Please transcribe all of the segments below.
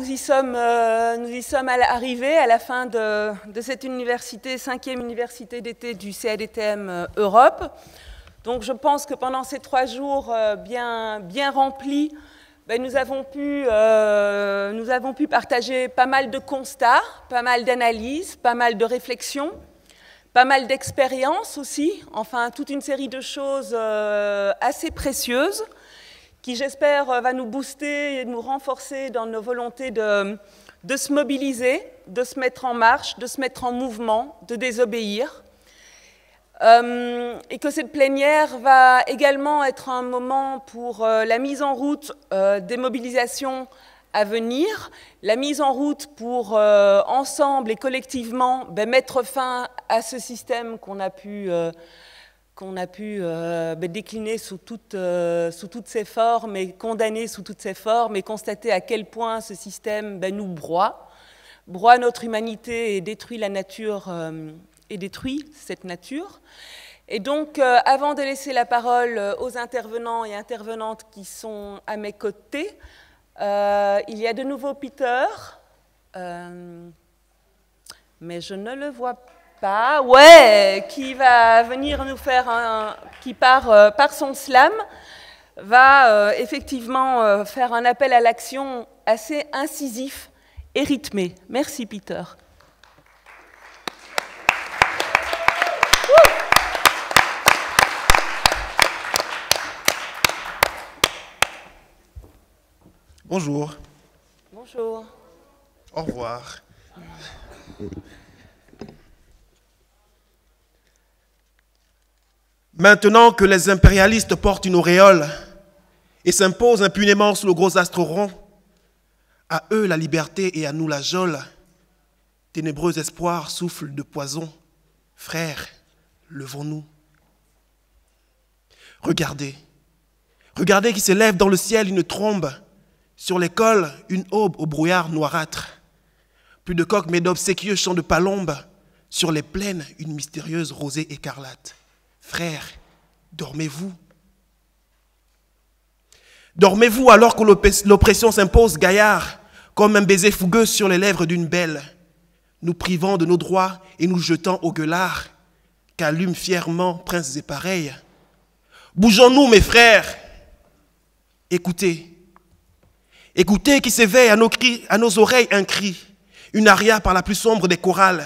nous y sommes, arrivés euh, nous y sommes à à la fin de, cette université, cinquième université d'été du CADTM euh, Europe. Donc je pense que pendant ces trois jours euh, bien, remplis, ben, nous avons pu partager pas mal de constats, pas mal d'analyses, pas mal de réflexions, pas mal d'expériences aussi, enfin toute une série de choses assez précieuses qui j'espère euh, va nous booster et nous renforcer dans nos volontés de, se mobiliser, de se mettre en marche, de se mettre en mouvement, de désobéir. Euh, et que cette plénière va également être un moment pour euh, la mise en route des mobilisations à venir, la mise en route pour ensemble et collectivement ben, mettre fin à ce système qu'on a pu qu'on a pu euh, ben, décliner sous, toute, euh, sous toutes, ses formes et condamner sous toutes ses formes et constater à quel point ce système ben, nous broie, broie notre humanité et détruit la nature euh, et détruit cette nature. Et donc, avant de laisser la parole aux intervenants et intervenantes qui sont à mes côtés, il y a de nouveau Peter, mais je ne le vois pas bah ouais, qui va venir nous faire un, qui part euh, par son slam, va euh, effectivement euh, faire un appel à l'action assez incisif et rythmé. Merci Peter. Bonjour. Bonjour. Au revoir. Maintenant que les impérialistes portent une auréole et s'imposent impunément sous le gros astre rond, à eux la liberté et à nous la geôle. Ténébreux espoirs souffle de poison. Frères, levons-nous. Regardez, regardez qui s'élève dans le ciel une trombe, sur l'école une aube au brouillard noirâtre. Plus de coqs, mais d'obséquieux chants de palombes, sur les plaines une mystérieuse rosée écarlate. Frères, dormez-vous Dormez-vous alors que l'oppression s'impose, gaillard, comme un baiser fougueux sur les lèvres d'une belle, nous privant de nos droits et nous jetant au gueulard, qu'allument fièrement princes et pareils. Bougeons-nous, mes frères Écoutez, écoutez qui s'éveille à nos, cris, à nos oreilles un cri, une aria par la plus sombre des chorales,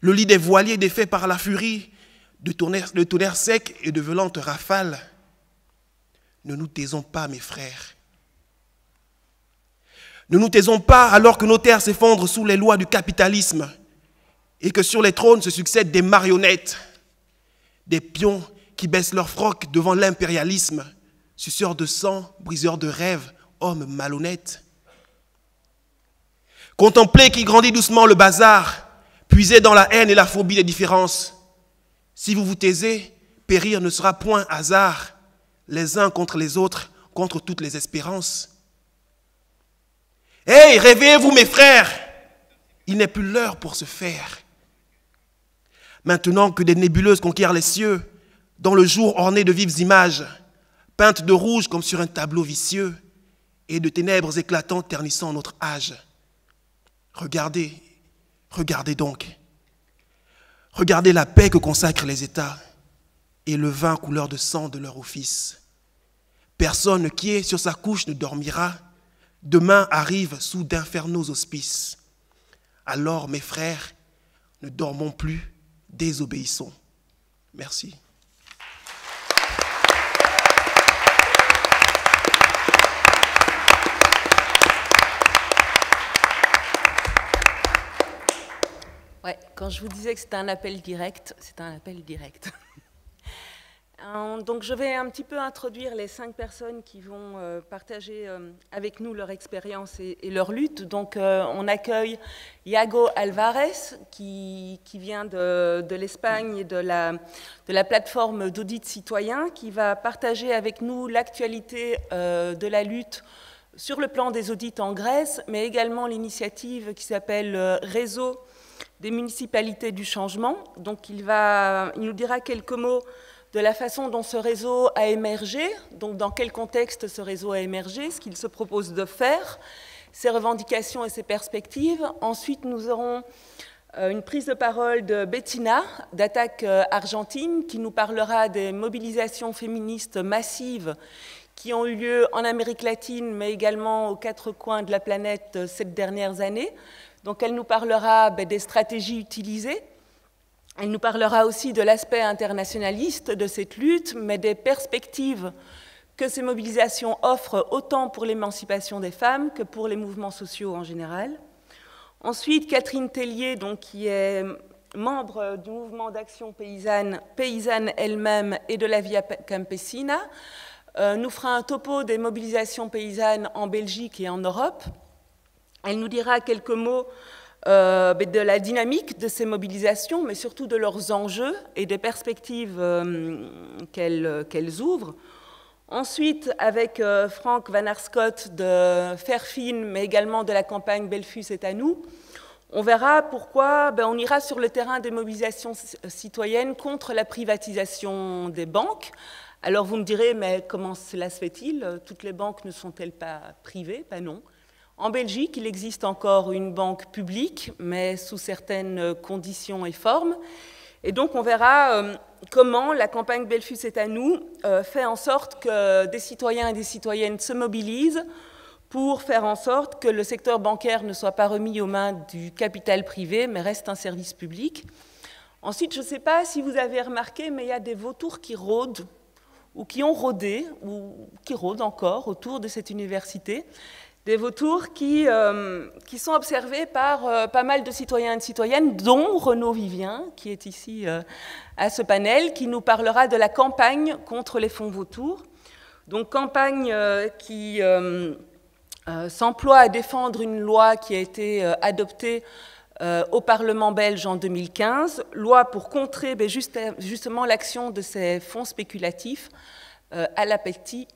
le lit des voiliers défait par la furie, de tonnerre, sec et de volantes rafales. Ne nous taisons pas, mes frères. Ne nous taisons pas alors que nos terres s'effondrent sous les lois du capitalisme et que sur les trônes se succèdent des marionnettes, des pions qui baissent leur froc devant l'impérialisme, suceurs de sang, briseurs de rêves, hommes malhonnêtes. Contemplez qui grandit doucement le bazar, puisé dans la haine et la phobie des différences, si vous vous taisez, périr ne sera point hasard, les uns contre les autres, contre toutes les espérances. Hé, réveillez-vous mes frères, il n'est plus l'heure pour se faire. Maintenant que des nébuleuses conquièrent les cieux, dans le jour orné de vives images, peintes de rouge comme sur un tableau vicieux, et de ténèbres éclatantes ternissant notre âge. Regardez, regardez donc, Regardez la paix que consacrent les États et le vin couleur de sang de leur office. Personne qui est sur sa couche ne dormira. Demain arrive sous d'infernaux auspices. Alors, mes frères, ne dormons plus, désobéissons. Merci. Ouais, quand je vous disais que c'était un appel direct, c'est un appel direct. Euh, donc je vais un petit peu introduire les cinq personnes qui vont euh, partager euh, avec nous leur expérience et leur lutte. Donc on accueille Iago Alvarez qui, vient de, l'Espagne et de de la plateforme d'audit citoyen qui va partager avec nous l'actualité de la lutte sur le plan des audits en Grèce, mais également l'initiative qui s'appelle Réseau des municipalités du changement. Donc il, va, il nous dira quelques mots de la façon dont ce réseau a émergé, donc dans quel contexte ce réseau a émergé, ce qu'il se propose de faire, ses revendications et ses perspectives. Ensuite, nous aurons euh, une prise de parole de Bettina d'Attaque euh, Argentine qui nous parlera des mobilisations féministes massives qui ont eu lieu en Amérique latine mais également aux quatre coins de la planète euh, ces dernières années, donc elle nous parlera ben, des stratégies utilisées, elle nous parlera aussi de l'aspect internationaliste de cette lutte, mais des perspectives que ces mobilisations offrent autant pour l'émancipation des femmes que pour les mouvements sociaux en général. Ensuite, Catherine Tellier, donc, qui est membre du mouvement d'action paysanne, paysanne elle-même et de la Via Campesina, euh, nous fera un topo des mobilisations paysannes en Belgique et en Europe. Elle nous dira quelques mots euh, de la dynamique de ces mobilisations, mais surtout de leurs enjeux et des perspectives euh, qu'elles ouvrent. Ensuite, avec euh, Franck Van Arscott de Fairfine, mais également de la campagne Belfus est à nous, on verra pourquoi ben, on ira sur le terrain des mobilisations citoyennes contre la privatisation des banques. Alors vous me direz, mais comment cela se fait-il Toutes les banques ne sont-elles pas privées Pas non. En Belgique, il existe encore une banque publique, mais sous certaines conditions et formes. Et donc, on verra euh, comment la campagne Belfus est à nous euh, fait en sorte que des citoyens et des citoyennes se mobilisent pour faire en sorte que le secteur bancaire ne soit pas remis aux mains du capital privé, mais reste un service public. Ensuite, je ne sais pas si vous avez remarqué, mais il y a des vautours qui rôdent, ou qui ont rôdé, ou qui rôdent encore autour de cette université des vautours euh, qui, sont observés par euh, pas mal de citoyens et de citoyennes, dont Renaud Vivien, qui est ici euh, à ce panel, qui nous parlera de la campagne contre les fonds vautours. Donc campagne qui s'emploie à défendre une loi qui a été adoptée au Parlement belge en 2015, loi pour contrer ben, justement l'action de ces fonds spéculatifs à l'appétit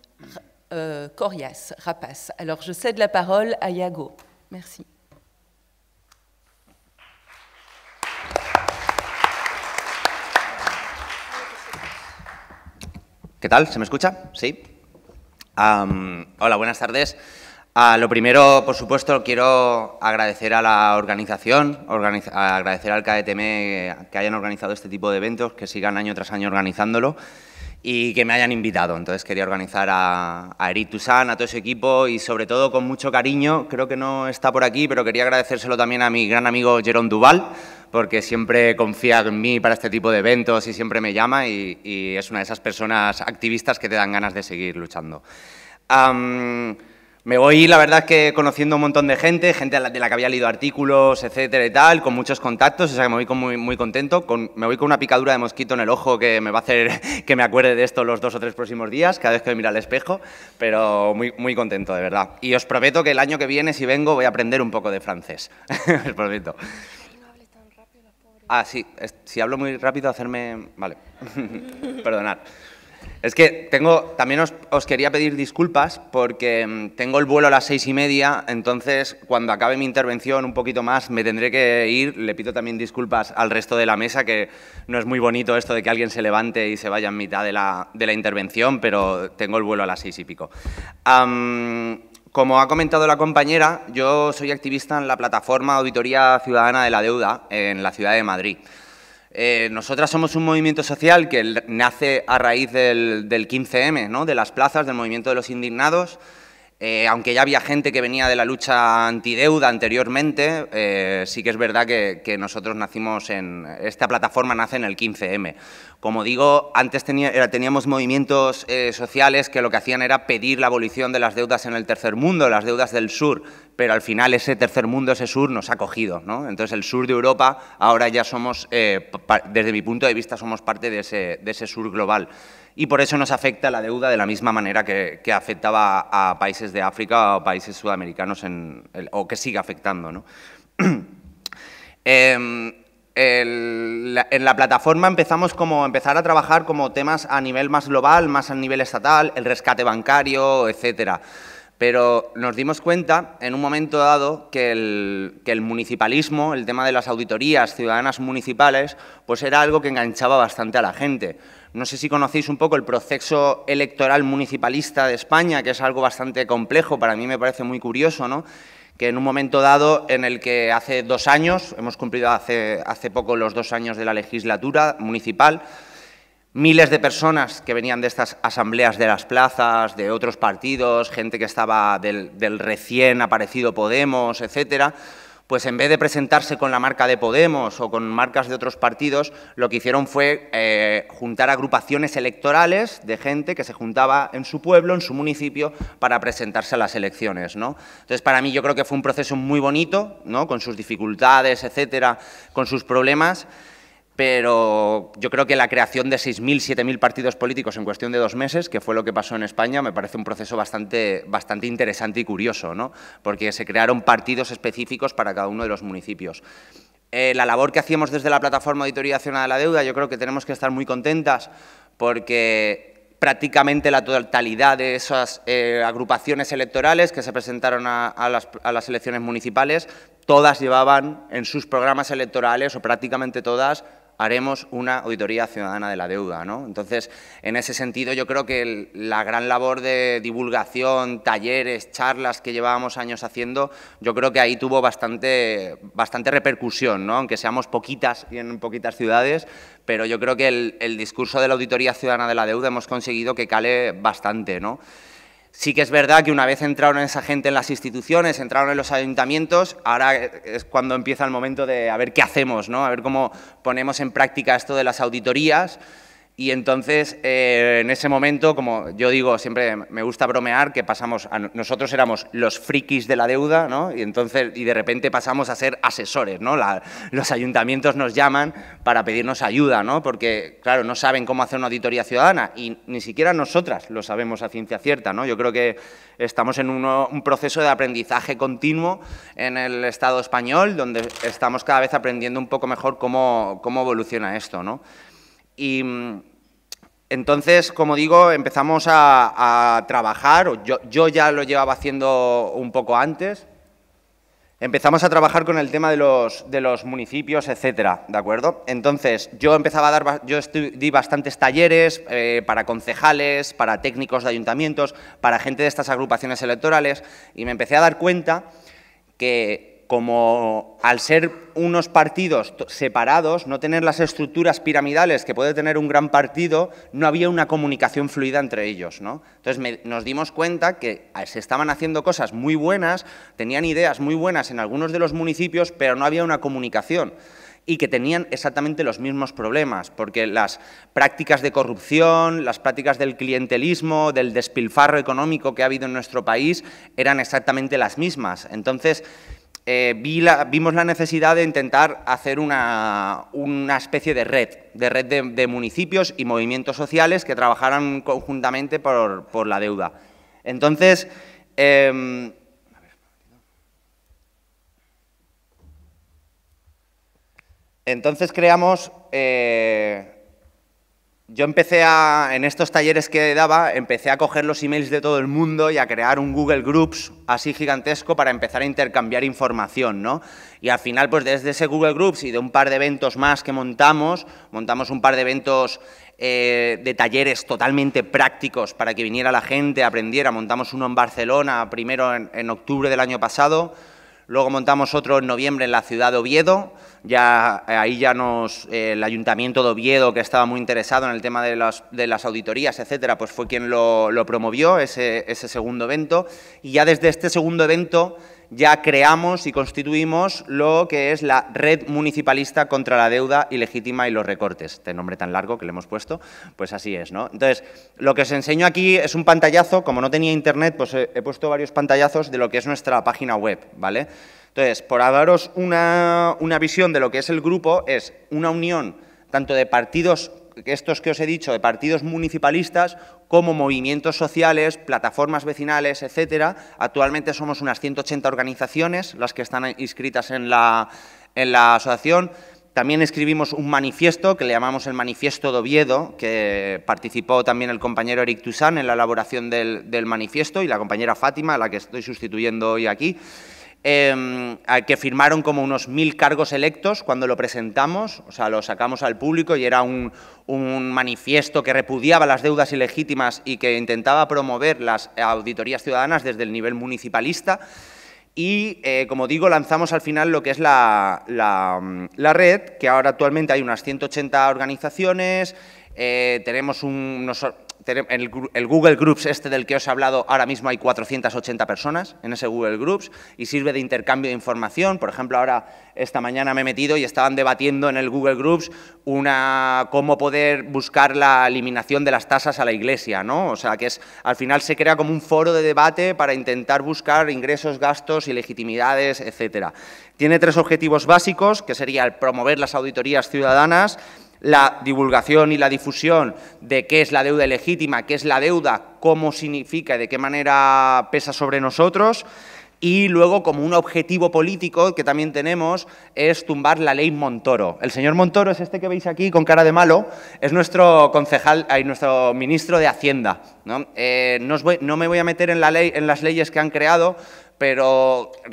Euh, Corias rapaz. Ahora Alors je cède la parole à Iago. Merci. ¿Qué tal? ¿Se me escucha? Sí. hola, buenas tardes. Ah, lo primero, por supuesto, quiero agradecer a la organización, agradecer al KETM que hayan organizado este tipo de eventos, que sigan año tras año organizándolo y que me hayan invitado. Entonces quería organizar a, a Eric Toussaint, a todo su equipo y sobre todo con mucho cariño, creo que no está por aquí, pero quería agradecérselo también a mi gran amigo Jerón Duval, porque siempre confía en mí para este tipo de eventos y siempre me llama y, es una de esas personas activistas que te dan ganas de seguir luchando. Me voy, la verdad, es que conociendo un montón de gente, gente de la que había leído artículos, etcétera y tal, con muchos contactos, o sea que me voy muy, contento. Con, me voy con una picadura de mosquito en el ojo que me va a hacer que me acuerde de esto los dos o tres próximos días, cada vez que me mira al espejo, pero muy, contento, de verdad. Y os prometo que el año que viene, si vengo, voy a aprender un poco de francés. os prometo. Ah, sí, si hablo muy rápido, hacerme. Vale, perdonad. Es que tengo, también os, quería pedir disculpas porque mm, tengo el vuelo a las seis y media, entonces cuando acabe mi intervención un poquito más me tendré que ir. Le pido también disculpas al resto de la mesa, que no es muy bonito esto de que alguien se levante y se vaya en mitad de la, de la intervención, pero tengo el vuelo a las seis y pico. como ha comentado la compañera, yo soy activista en la plataforma Auditoría Ciudadana de la Deuda en la ciudad de Madrid. Eh, nosotras somos un movimiento social que nace a raíz del, 15M, ¿no? de las plazas, del movimiento de los indignados. Eh, aunque ya había gente que venía de la lucha antideuda anteriormente, eh, sí que es verdad que, nosotros nacimos en... Esta plataforma nace en el 15M. Como digo, antes teníamos movimientos sociales que lo que hacían era pedir la abolición de las deudas en el tercer mundo, las deudas del sur, pero al final ese tercer mundo, ese sur, nos ha cogido. Entonces el sur de Europa ahora ya somos, eh, desde mi punto de vista, somos parte de ese, sur global. Y por eso nos afecta la deuda de la misma manera que, afectaba a, países de África o países sudamericanos, o que sigue afectando. Em, en la plataforma empezamos como empezar a trabajar como temas a nivel más global, más a nivel estatal, el rescate bancario, etcétera. Pero nos dimos cuenta en un momento dado que el, municipalismo, el tema de las auditorías ciudadanas municipales, pues era algo que enganchaba bastante a la gente. No sé si conocéis un poco el proceso electoral municipalista de España, que es algo bastante complejo, para mí me parece muy curioso, ¿no? que en un momento dado en el que hace dos años, hemos cumplido hace poco los dos años de la legislatura municipal, miles de personas que venían de estas asambleas de las plazas, de otros partidos, gente que estaba del, recién aparecido Podemos, etcétera, pues en vez de presentarse con la marca de Podemos o con marcas de otros partidos, lo que hicieron fue eh, juntar agrupaciones electorales de gente que se juntaba en su pueblo, en su municipio, para presentarse a las elecciones. ¿no? Entonces, para mí yo creo que fue un proceso muy bonito, con sus dificultades, etcétera, con sus problemas, pero yo creo que la creación de 6.000, 7.000 partidos políticos en cuestión de dos meses, que fue lo que pasó en España, me parece un proceso bastante, interesante y curioso, ¿no? porque se crearon partidos específicos para cada uno de los municipios. Eh, la labor que hacíamos desde la plataforma Auditoría Nacional de la Deuda, yo creo que tenemos que estar muy contentas porque prácticamente la totalidad de esas eh, agrupaciones electorales que se presentaron a, las, elecciones municipales, todas llevaban en sus programas electorales, o prácticamente todas, haremos una auditoría ciudadana de la deuda. ¿no? Entonces, en ese sentido, yo creo que la gran labor de divulgación, talleres, charlas que llevábamos años haciendo, yo creo que ahí tuvo bastante, bastante repercusión, ¿no? aunque seamos poquitas y en poquitas ciudades, pero yo creo que el, discurso de la auditoría ciudadana de la deuda hemos conseguido que cale bastante. ¿no? Sí que es verdad que una vez entraron esa gente en las instituciones, entraron en los ayuntamientos, ahora es cuando empieza el momento de a ver qué hacemos, ¿no? a ver cómo ponemos en práctica esto de las auditorías. Y entonces, eh, en ese momento, como yo digo, siempre me gusta bromear que pasamos, a, nosotros éramos los frikis de la deuda, ¿no? Y entonces, y de repente pasamos a ser asesores, ¿no? los ayuntamientos nos llaman para pedirnos ayuda, ¿no? Porque, claro, no saben cómo hacer una auditoría ciudadana y ni siquiera nosotras lo sabemos a ciencia cierta, ¿no? Yo creo que estamos en un proceso de aprendizaje continuo en el Estado español, donde estamos cada vez aprendiendo un poco mejor cómo, cómo evoluciona esto, ¿no? Y mm, entonces, como digo, empezamos a, trabajar, yo, ya lo llevaba haciendo un poco antes, empezamos a trabajar con el tema de los, de los municipios, etcétera, ¿de acuerdo? Entonces, yo empezaba a dar, yo di bastantes talleres eh, para concejales, para técnicos de ayuntamientos, para gente de estas agrupaciones electorales, y me empecé a dar cuenta que como al ser unos partidos separados, no tener las estructuras piramidales que puede tener un gran partido, no había una comunicación fluida entre ellos. ¿no? Entonces nos dimos cuenta que ah, se estaban haciendo cosas muy buenas, tenían ideas muy buenas en algunos de los municipios, pero no había una comunicación y que tenían exactamente los mismos problemas, porque las prácticas de corrupción, las prácticas del clientelismo, del despilfarro económico que ha habido en nuestro país, eran exactamente las mismas. Entonces, eh, vimos la necesidad de intentar hacer una, especie de red, de red de, municipios y movimientos sociales que trabajaran conjuntamente por, la deuda. Entonces, em, entonces creamos eh, yo empecé a, en estos talleres que daba, empecé a coger los emails de todo el mundo y a crear un Google Groups así gigantesco para empezar a intercambiar información, Y al final, pues desde ese Google Groups y de un par de eventos más que montamos, montamos un par de eventos eh, de talleres totalmente prácticos para que viniera la gente, aprendiera. Montamos uno en Barcelona, primero en octubre del año pasado, Luego montamos otro en noviembre en la ciudad de Oviedo. Ya, eh, ahí ya nos, eh, el ayuntamiento de Oviedo, que estaba muy interesado en el tema de las, auditorías, etcétera, pues fue quien lo, promovió, ese segundo evento. Y ya desde este segundo evento ya creamos y constituimos lo que es la Red Municipalista contra la Deuda Ilegítima y los Recortes. Este nombre tan largo que le hemos puesto, pues así es, ¿no? Entonces, lo que os enseño aquí es un pantallazo. Como no tenía internet, pues he, puesto varios pantallazos de lo que es nuestra página web, ¿vale? Entonces, por daros una, una visión de lo que es el grupo, es una unión tanto de partidos estos que os he dicho, de partidos municipalistas, como movimientos sociales, plataformas vecinales, etcétera. Actualmente somos unas 180 organizaciones las que están inscritas en la, en la asociación. También escribimos un manifiesto que le llamamos el Manifiesto de Oviedo, que participó también el compañero Eric Toussaint en la elaboración del, del manifiesto y la compañera Fátima, a la que estoy sustituyendo hoy aquí. Em, que firmaron como unos mil cargos electos cuando lo presentamos, o sea, lo sacamos al público y era un, manifiesto que repudiaba las deudas ilegítimas y que intentaba promover las auditorías ciudadanas desde el nivel municipalista. Y, eh, como digo, lanzamos al final lo que es la, red, que ahora actualmente hay unas 180 organizaciones, eh, tenemos un, unos el, Google Groups este del que os he hablado, ahora mismo hay 480 personas en ese Google Groups y sirve de intercambio de información. Por ejemplo, ahora esta mañana me he metido y estaban debatiendo en el Google Groups una, cómo poder buscar la eliminación de las tasas a la iglesia, ¿no? O sea, que es, al final se crea como un foro de debate para intentar buscar ingresos, gastos, y legitimidades, etcétera. Tiene tres objetivos básicos, que sería promover las auditorías ciudadanas, la divulgación y la difusión de qué es la deuda legítima, qué es la deuda, cómo significa y de qué manera pesa sobre nosotros. Y luego, como un objetivo político que también tenemos, es tumbar la ley Montoro. El señor Montoro es este que veis aquí con cara de malo, es nuestro concejal, y nuestro ministro de Hacienda. Eh, ¿no? me voy a meter en, la ley, en las leyes que han creado, pero en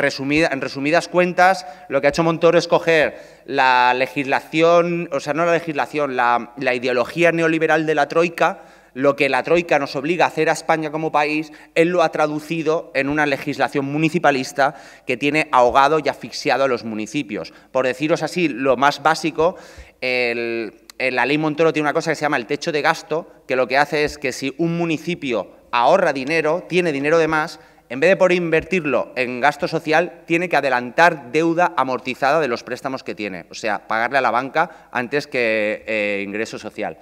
resumidas cuentas, lo que ha hecho Montoro es coger la legislación, o sea, no la legislación, la, ideología neoliberal de la Troika, lo que la Troika nos obliga a hacer a España como país, él lo ha traducido en una legislación municipalista que tiene ahogado y asfixiado a los municipios. Por deciros así, lo más básico, la ley Montoro tiene una cosa que se llama el techo de gasto, que lo que hace es que si un municipio ahorra dinero, tiene dinero de más, en vez de por invertirlo en gasto social, tiene que adelantar deuda amortizada de los préstamos que tiene, o sea, pagarle a la banca antes que eh, ingreso social.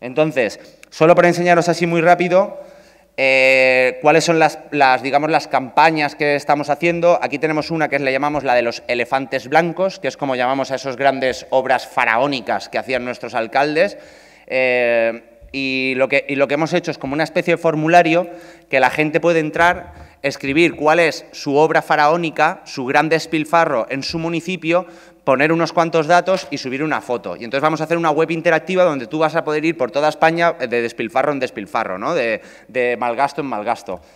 Entonces, solo para enseñaros así muy rápido, eh, cuáles son las, digamos, las campañas que estamos haciendo. Aquí tenemos una que le llamamos la de los elefantes blancos, que es como llamamos a esas grandes obras faraónicas que hacían nuestros alcaldes. Eh, y lo que hemos hecho es como una especie de formulario que la gente puede entrar escribir cuál es su obra faraónica, su gran despilfarro en su municipio, poner unos cuantos datos y subir una foto. Y entonces vamos a hacer una web interactiva donde tú vas a poder ir por toda España eh, de despilfarro en despilfarro, ¿no? de, mal malgasto en malgasto. gasto.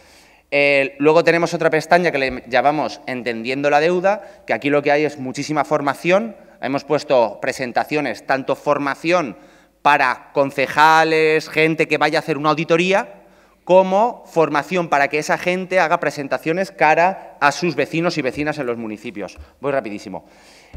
Eh, luego tenemos otra pestaña que le llamamos Entendiendo la deuda, que aquí lo que hay es muchísima formación. Hemos puesto presentaciones, tanto formación para concejales, gente que vaya a hacer una auditoría, como formación para que esa gente haga presentaciones cara a sus vecinos y vecinas en los municipios. Voy rapidísimo.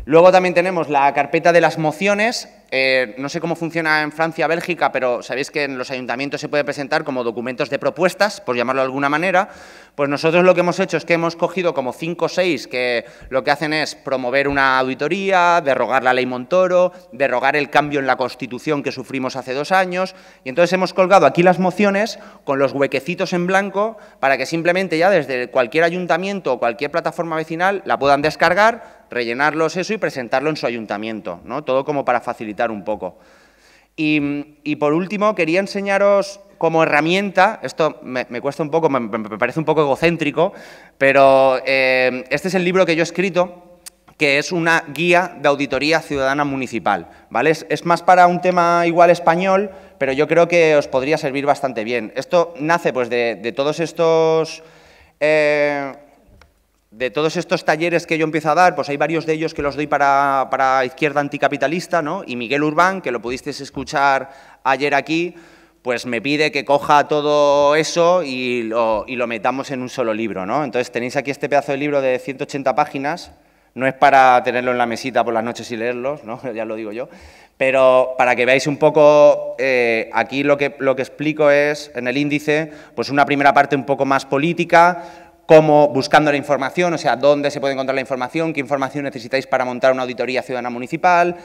Luego también tenemos la carpeta de las mociones. Eh, no sé cómo funciona en Francia, Bélgica, pero sabéis que en los ayuntamientos se puede presentar como documentos de propuestas, por llamarlo de alguna manera. Pues nosotros lo que hemos hecho es que hemos cogido como cinco o seis que lo que hacen es promover una auditoría, derrogar la ley Montoro, derrogar el cambio en la Constitución que sufrimos hace dos años. Y entonces hemos colgado aquí las mociones con los huequecitos en blanco para que simplemente ya desde cualquier ayuntamiento cualquier plataforma vecinal la puedan descargar, rellenarlos eso y presentarlo en su ayuntamiento, ¿no? Todo como para facilitar un poco. Y, por último, quería enseñaros como herramienta, esto me, cuesta un poco, me, parece un poco egocéntrico, pero eh, este es el libro que yo he escrito, que es una guía de auditoría ciudadana municipal. ¿vale? Es, más para un tema igual español, pero yo creo que os podría servir bastante bien. Esto nace pues, de, todos estos eh, de todos estos talleres que yo empiezo a dar, pues hay varios de ellos que los doy para, Izquierda Anticapitalista, ¿no? Y Miguel Urbán, que lo pudisteis escuchar ayer aquí, pues me pide que coja todo eso y lo, metamos en un solo libro, ¿no? Entonces tenéis aquí este pedazo de libro de 180 páginas, no es para tenerlo en la mesita por las noches y leerlos, ¿no? ya lo digo yo, pero para que veáis un poco, eh, aquí lo que, lo que explico es, en el índice, pues una primera parte un poco más política, cómo, buscando la información, o sea, dónde se puede encontrar la información, qué información necesitáis para montar una auditoría ciudadana municipal,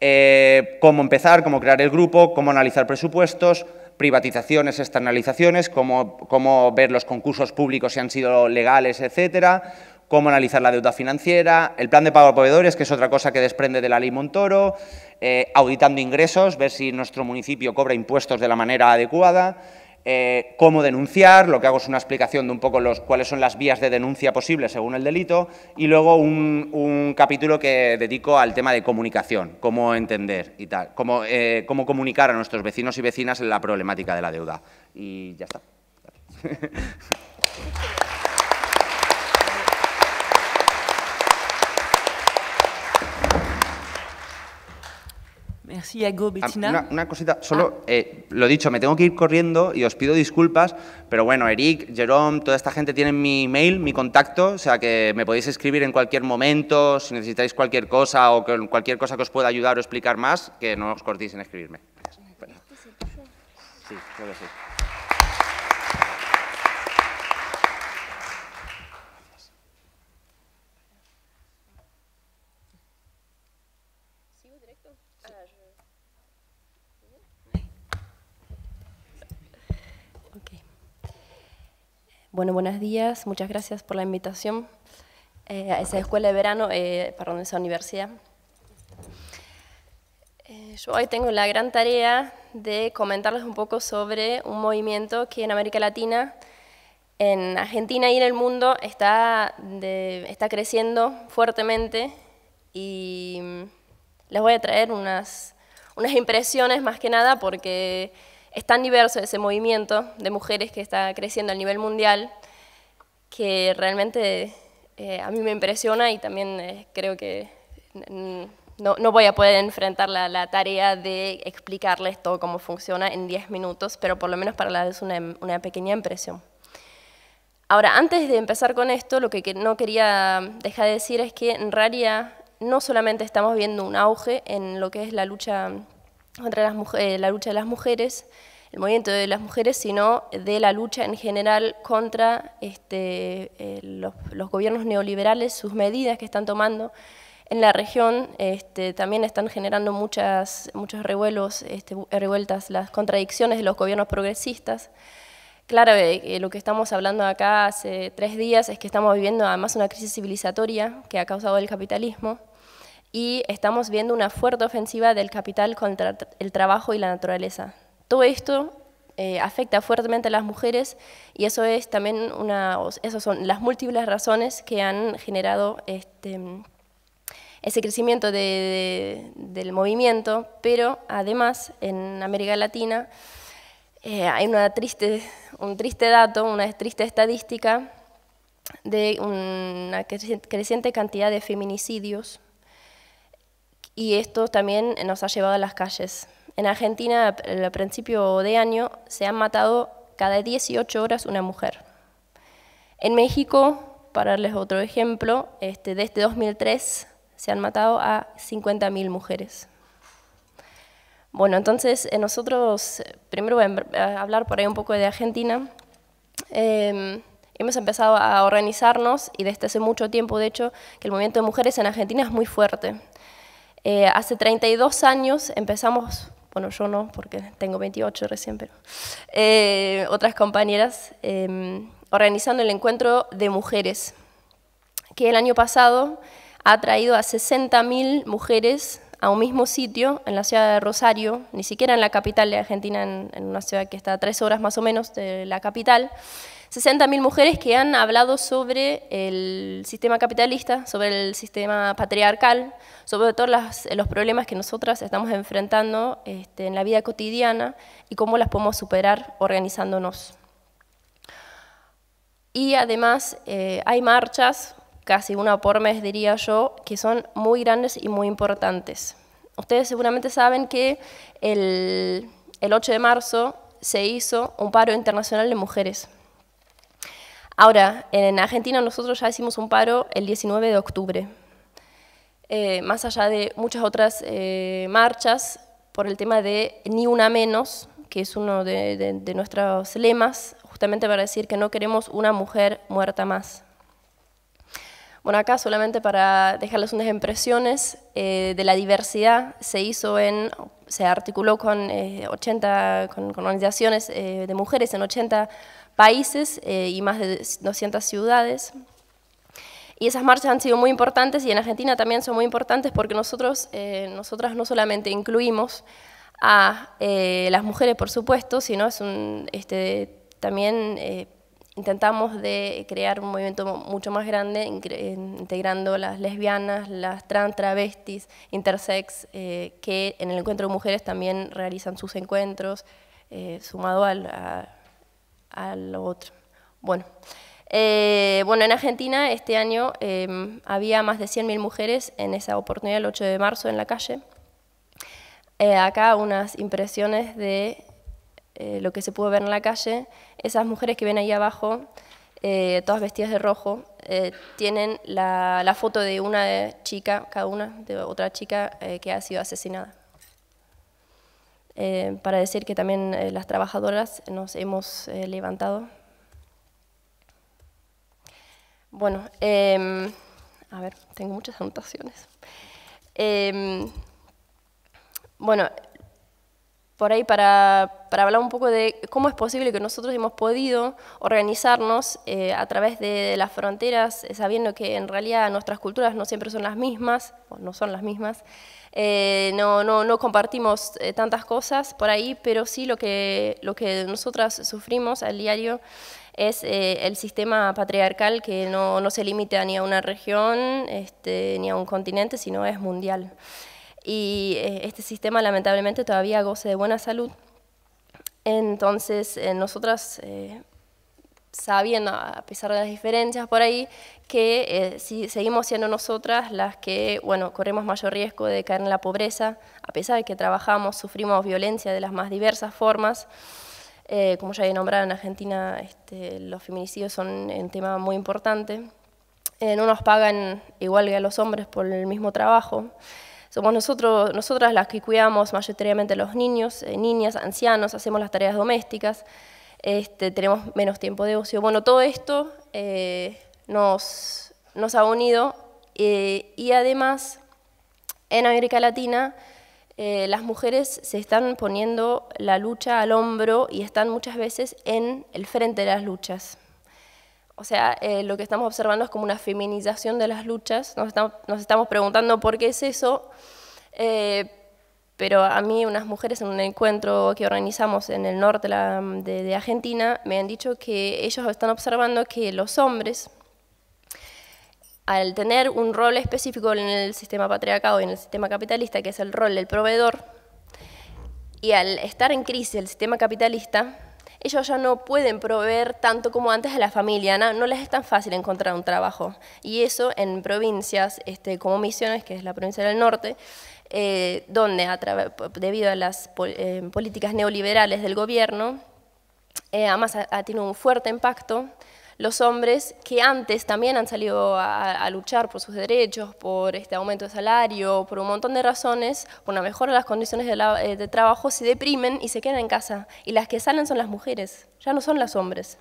eh, cómo empezar, cómo crear el grupo, cómo analizar presupuestos, privatizaciones, externalizaciones, cómo, ver los concursos públicos si han sido legales, etcétera, cómo analizar la deuda financiera, el plan de pago a proveedores, que es otra cosa que desprende de la ley Montoro, eh, auditando ingresos, ver si nuestro municipio cobra impuestos de la manera adecuada, eh, cómo denunciar, lo que hago es una explicación de un poco los, cuáles son las vías de denuncia posibles según el delito, y luego un, capítulo que dedico al tema de comunicación, cómo entender y tal, cómo, eh, cómo comunicar a nuestros vecinos y vecinas la problemática de la deuda. Y ya está. Ah, una, cosita, solo ah. eh, lo dicho, me tengo que ir corriendo y os pido disculpas, pero bueno, Eric, Jerome, toda esta gente tienen mi mail, mi contacto, o sea que me podéis escribir en cualquier momento, si necesitáis cualquier cosa o cualquier cosa que os pueda ayudar o explicar más, que no os cortéis en escribirme. Sí, sí. Bueno, buenos días, muchas gracias por la invitación eh, a esa escuela de verano, eh, perdón, esa universidad. Eh, yo hoy tengo la gran tarea de comentarles un poco sobre un movimiento que en América Latina, en Argentina y en el mundo está, está creciendo fuertemente y mm, les voy a traer unas, unas impresiones más que nada porque es tan diverso ese movimiento de mujeres que está creciendo a nivel mundial que realmente eh, a mí me impresiona y también eh, creo que no, voy a poder enfrentar la, tarea de explicarles todo cómo funciona en 10 minutos, pero por lo menos para la es una, una pequeña impresión. Ahora, antes de empezar con esto, lo que no quería dejar de decir es que en Raria no solamente estamos viendo un auge en lo que es la lucha contra las mujeres, eh, la lucha de las mujeres, el movimiento de las mujeres, sino de la lucha en general contra este, eh, los, gobiernos neoliberales, sus medidas que están tomando en la región. Este, también están generando muchas, muchos revuelos, este, eh, revueltas las contradicciones de los gobiernos progresistas. Claro, lo que estamos hablando acá hace tres días es que estamos viviendo además una crisis civilizatoria que ha causado el capitalismo y estamos viendo una fuerte ofensiva del capital contra el trabajo y la naturaleza. Todo esto eh, afecta fuertemente a las mujeres y eso es también una, esas son las múltiples razones que han generado este, ese crecimiento del movimiento, pero además en América Latina eh, hay una triste, un triste dato, una triste estadística de una creciente cantidad de feminicidios y esto también nos ha llevado a las calles. En Argentina, al principio de año, se han matado cada 18 horas una mujer. En México, para darles otro ejemplo, este, desde 2003 se han matado a 50.000 mujeres. Bueno, entonces eh, nosotros, eh, primero voy em-, a hablar por ahí un poco de Argentina. Em, hemos empezado a organizarnos y desde hace mucho tiempo, de hecho, que el movimiento de mujeres en Argentina es muy fuerte. Eh, hace 32 años empezamos, bueno, yo no, porque tengo 28 recién, pero eh, otras compañeras, em, organizando el encuentro de mujeres, que el año pasado ha traído a 60.000 mujeres a un mismo sitio en la ciudad de Rosario, ni siquiera en la capital de Argentina, en, en una ciudad que está a tres horas más o menos de la capital, 60.000 mujeres que han hablado sobre el sistema capitalista, sobre el sistema patriarcal, sobre todos los problemas que nosotras estamos enfrentando este, en la vida cotidiana y cómo las podemos superar organizándonos. Y además eh, hay marchas, casi una por mes diría yo, que son muy grandes y muy importantes. Ustedes seguramente saben que el 8 de marzo se hizo un paro internacional de mujeres Ahora, en Argentina nosotros ya hicimos un paro el 19 de octubre, eh, más allá de muchas otras eh, marchas por el tema de ni una menos, que es uno de, nuestros lemas, justamente para decir que no queremos una mujer muerta más. Bueno, acá solamente para dejarles unas impresiones eh, de la diversidad, se hizo en, se articuló con, 80, organizaciones de mujeres en 80 países eh, y más de 200 ciudades. Y esas marchas han sido muy importantes y en Argentina también son muy importantes porque nosotros, eh, nosotras no solamente incluimos a eh, las mujeres, por supuesto, sino este, también intentamos de crear un movimiento mucho más grande, integrando las lesbianas, las trans, travestis, intersex, que en el encuentro de mujeres también realizan sus encuentros, sumado a otro. Bueno, eh, bueno en Argentina este año em, había más de 100.000 mujeres en esa oportunidad el 8 de marzo en la calle. Eh, acá unas impresiones de eh, lo que se pudo ver en la calle. Esas mujeres que ven ahí abajo, todas vestidas de rojo, tienen la, foto de una chica, cada una, de otra chica que ha sido asesinada. Eh, para decir que también eh, las trabajadoras nos hemos eh, levantado. Bueno, em, a ver, tengo muchas anotaciones. Em, bueno, por ahí para, hablar un poco de cómo es posible que nosotros hemos podido organizarnos a través de las fronteras, sabiendo que en realidad nuestras culturas no siempre son las mismas, o no son las mismas, eh, no, no, no, compartimos eh, tantas cosas por ahí, pero sí lo que, lo que nosotras sufrimos al diario es eh, el sistema patriarcal que no, se limita ni a una región este, ni a un continente, sino es mundial. Y este sistema lamentablemente todavía goce de buena salud. Entonces, nosotras sabiendo, a pesar de las diferencias por ahí, que eh, si seguimos siendo nosotras las que, bueno, corremos mayor riesgo de caer en la pobreza, a pesar de que trabajamos, sufrimos violencia de las más diversas formas. Eh, como ya he nombrado, en Argentina este, los feminicidios son un tema muy importante. Eh, no nos pagan igual que a los hombres por el mismo trabajo. Somos nosotros, nosotras las que cuidamos mayoritariamente los niños, niñas, ancianos, hacemos las tareas domésticas, este, tenemos menos tiempo de ocio. Bueno, todo esto eh, nos, nos, ha unido eh, y además en América Latina eh, las mujeres se están poniendo la lucha al hombro y están muchas veces en el frente de las luchas. O sea, lo que estamos observando es como una feminización de las luchas. Nos estamos, preguntando por qué es eso, pero a mí unas mujeres en un encuentro que organizamos en el norte de, Argentina me han dicho que ellos están observando que los hombres, al tener un rol específico en el sistema patriarcado y en el sistema capitalista, que es el rol del proveedor, y al estar en crisis el sistema capitalista, ellos ya no pueden proveer tanto como antes a la familia, no, no les es tan fácil encontrar un trabajo. Y eso en provincias este, como Misiones, que es la provincia del norte, eh, donde debido a las eh, políticas neoliberales del gobierno, eh, además ha, tenido un fuerte impacto, los hombres que antes también han salido a, luchar por sus derechos, por este aumento de salario, por un montón de razones, por una mejora de las condiciones de, de trabajo, se deprimen y se quedan en casa. Y las que salen son las mujeres, ya no son los hombres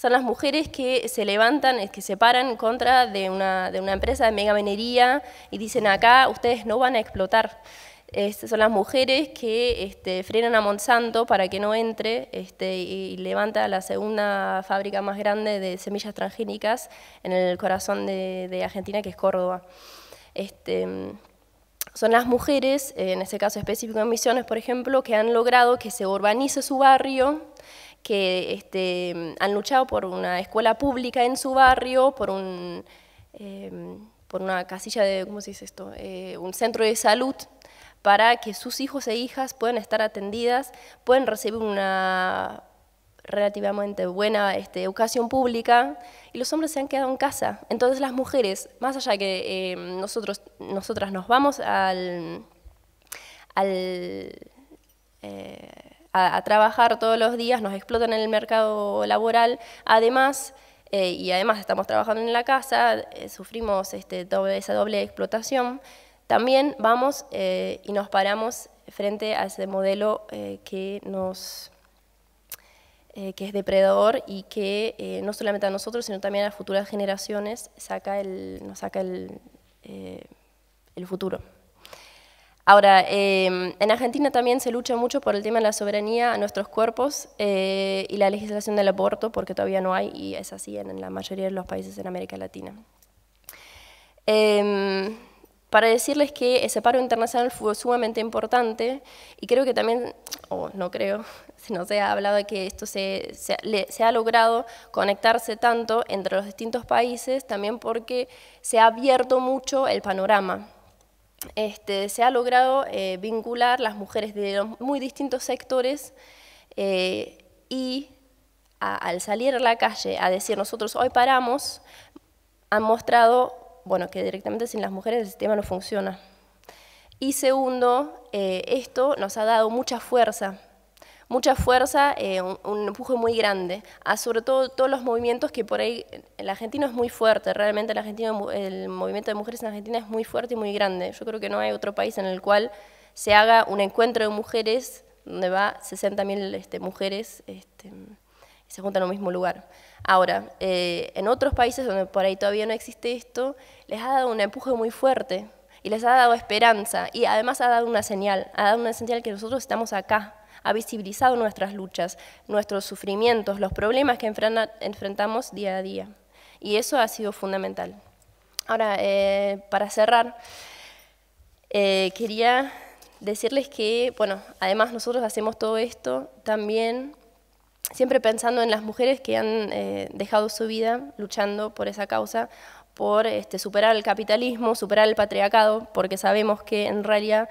son las mujeres que se levantan, que se paran contra de una, de una empresa de megavenería y dicen acá ustedes no van a explotar. Este, son las mujeres que este, frenan a Monsanto para que no entre este, y, levanta la segunda fábrica más grande de semillas transgénicas en el corazón de, de Argentina, que es Córdoba. Este, son las mujeres, en este caso específico en Misiones, por ejemplo, que han logrado que se urbanice su barrio que este, han luchado por una escuela pública en su barrio, por un... Em, por una casilla de, ¿cómo se dice esto? Eh, un centro de salud para que sus hijos e hijas puedan estar atendidas, puedan recibir una relativamente buena este, educación pública y los hombres se han quedado en casa. Entonces las mujeres, más allá que em, nosotros, nosotras nos vamos al, al eh, a, trabajar todos los días, nos explotan en el mercado laboral. Además, eh, y además estamos trabajando en la casa, eh, sufrimos este, doble, esa doble explotación, también vamos eh, y nos paramos frente a ese modelo que, nos, que es depredador y que no solamente a nosotros, sino también a futuras generaciones saca el, nos saca el, el futuro. Ahora, em, en Argentina también se lucha mucho por el tema de la soberanía a nuestros cuerpos eh, y la legislación del aborto, porque todavía no hay, y es así en, la mayoría de los países en América Latina. Em, para decirles que ese paro internacional fue sumamente importante y creo que también, o no creo, no se ha hablado de que esto se, se, ha logrado conectarse tanto entre los distintos países, también porque se ha abierto mucho el panorama. Este, se ha logrado eh, vincular las mujeres de muy distintos sectores eh, y al salir a la calle a decir nosotros hoy paramos, han mostrado que directamente sin las mujeres el sistema no funciona. Y segundo, eh, esto nos ha dado mucha fuerza mucha fuerza, eh, un, empuje muy grande, a ah, sobre todo todos los movimientos que por ahí, el argentino es muy fuerte, realmente el, argentino, el movimiento de mujeres en Argentina es muy fuerte y muy grande. Yo creo que no hay otro país en el cual se haga un encuentro de mujeres donde va 60.000 este, mujeres este, y se juntan en un mismo lugar. Ahora, eh, en otros países donde por ahí todavía no existe esto, les ha dado un empuje muy fuerte y les ha dado esperanza y además ha dado una señal, ha dado una señal que nosotros estamos acá, ha visibilizado nuestras luchas, nuestros sufrimientos, los problemas que enfrentamos día a día. Y eso ha sido fundamental. Ahora, eh, para cerrar, eh, quería decirles que, bueno, además nosotros hacemos todo esto también siempre pensando en las mujeres que han eh, dejado su vida luchando por esa causa, por este, superar el capitalismo, superar el patriarcado, porque sabemos que en realidad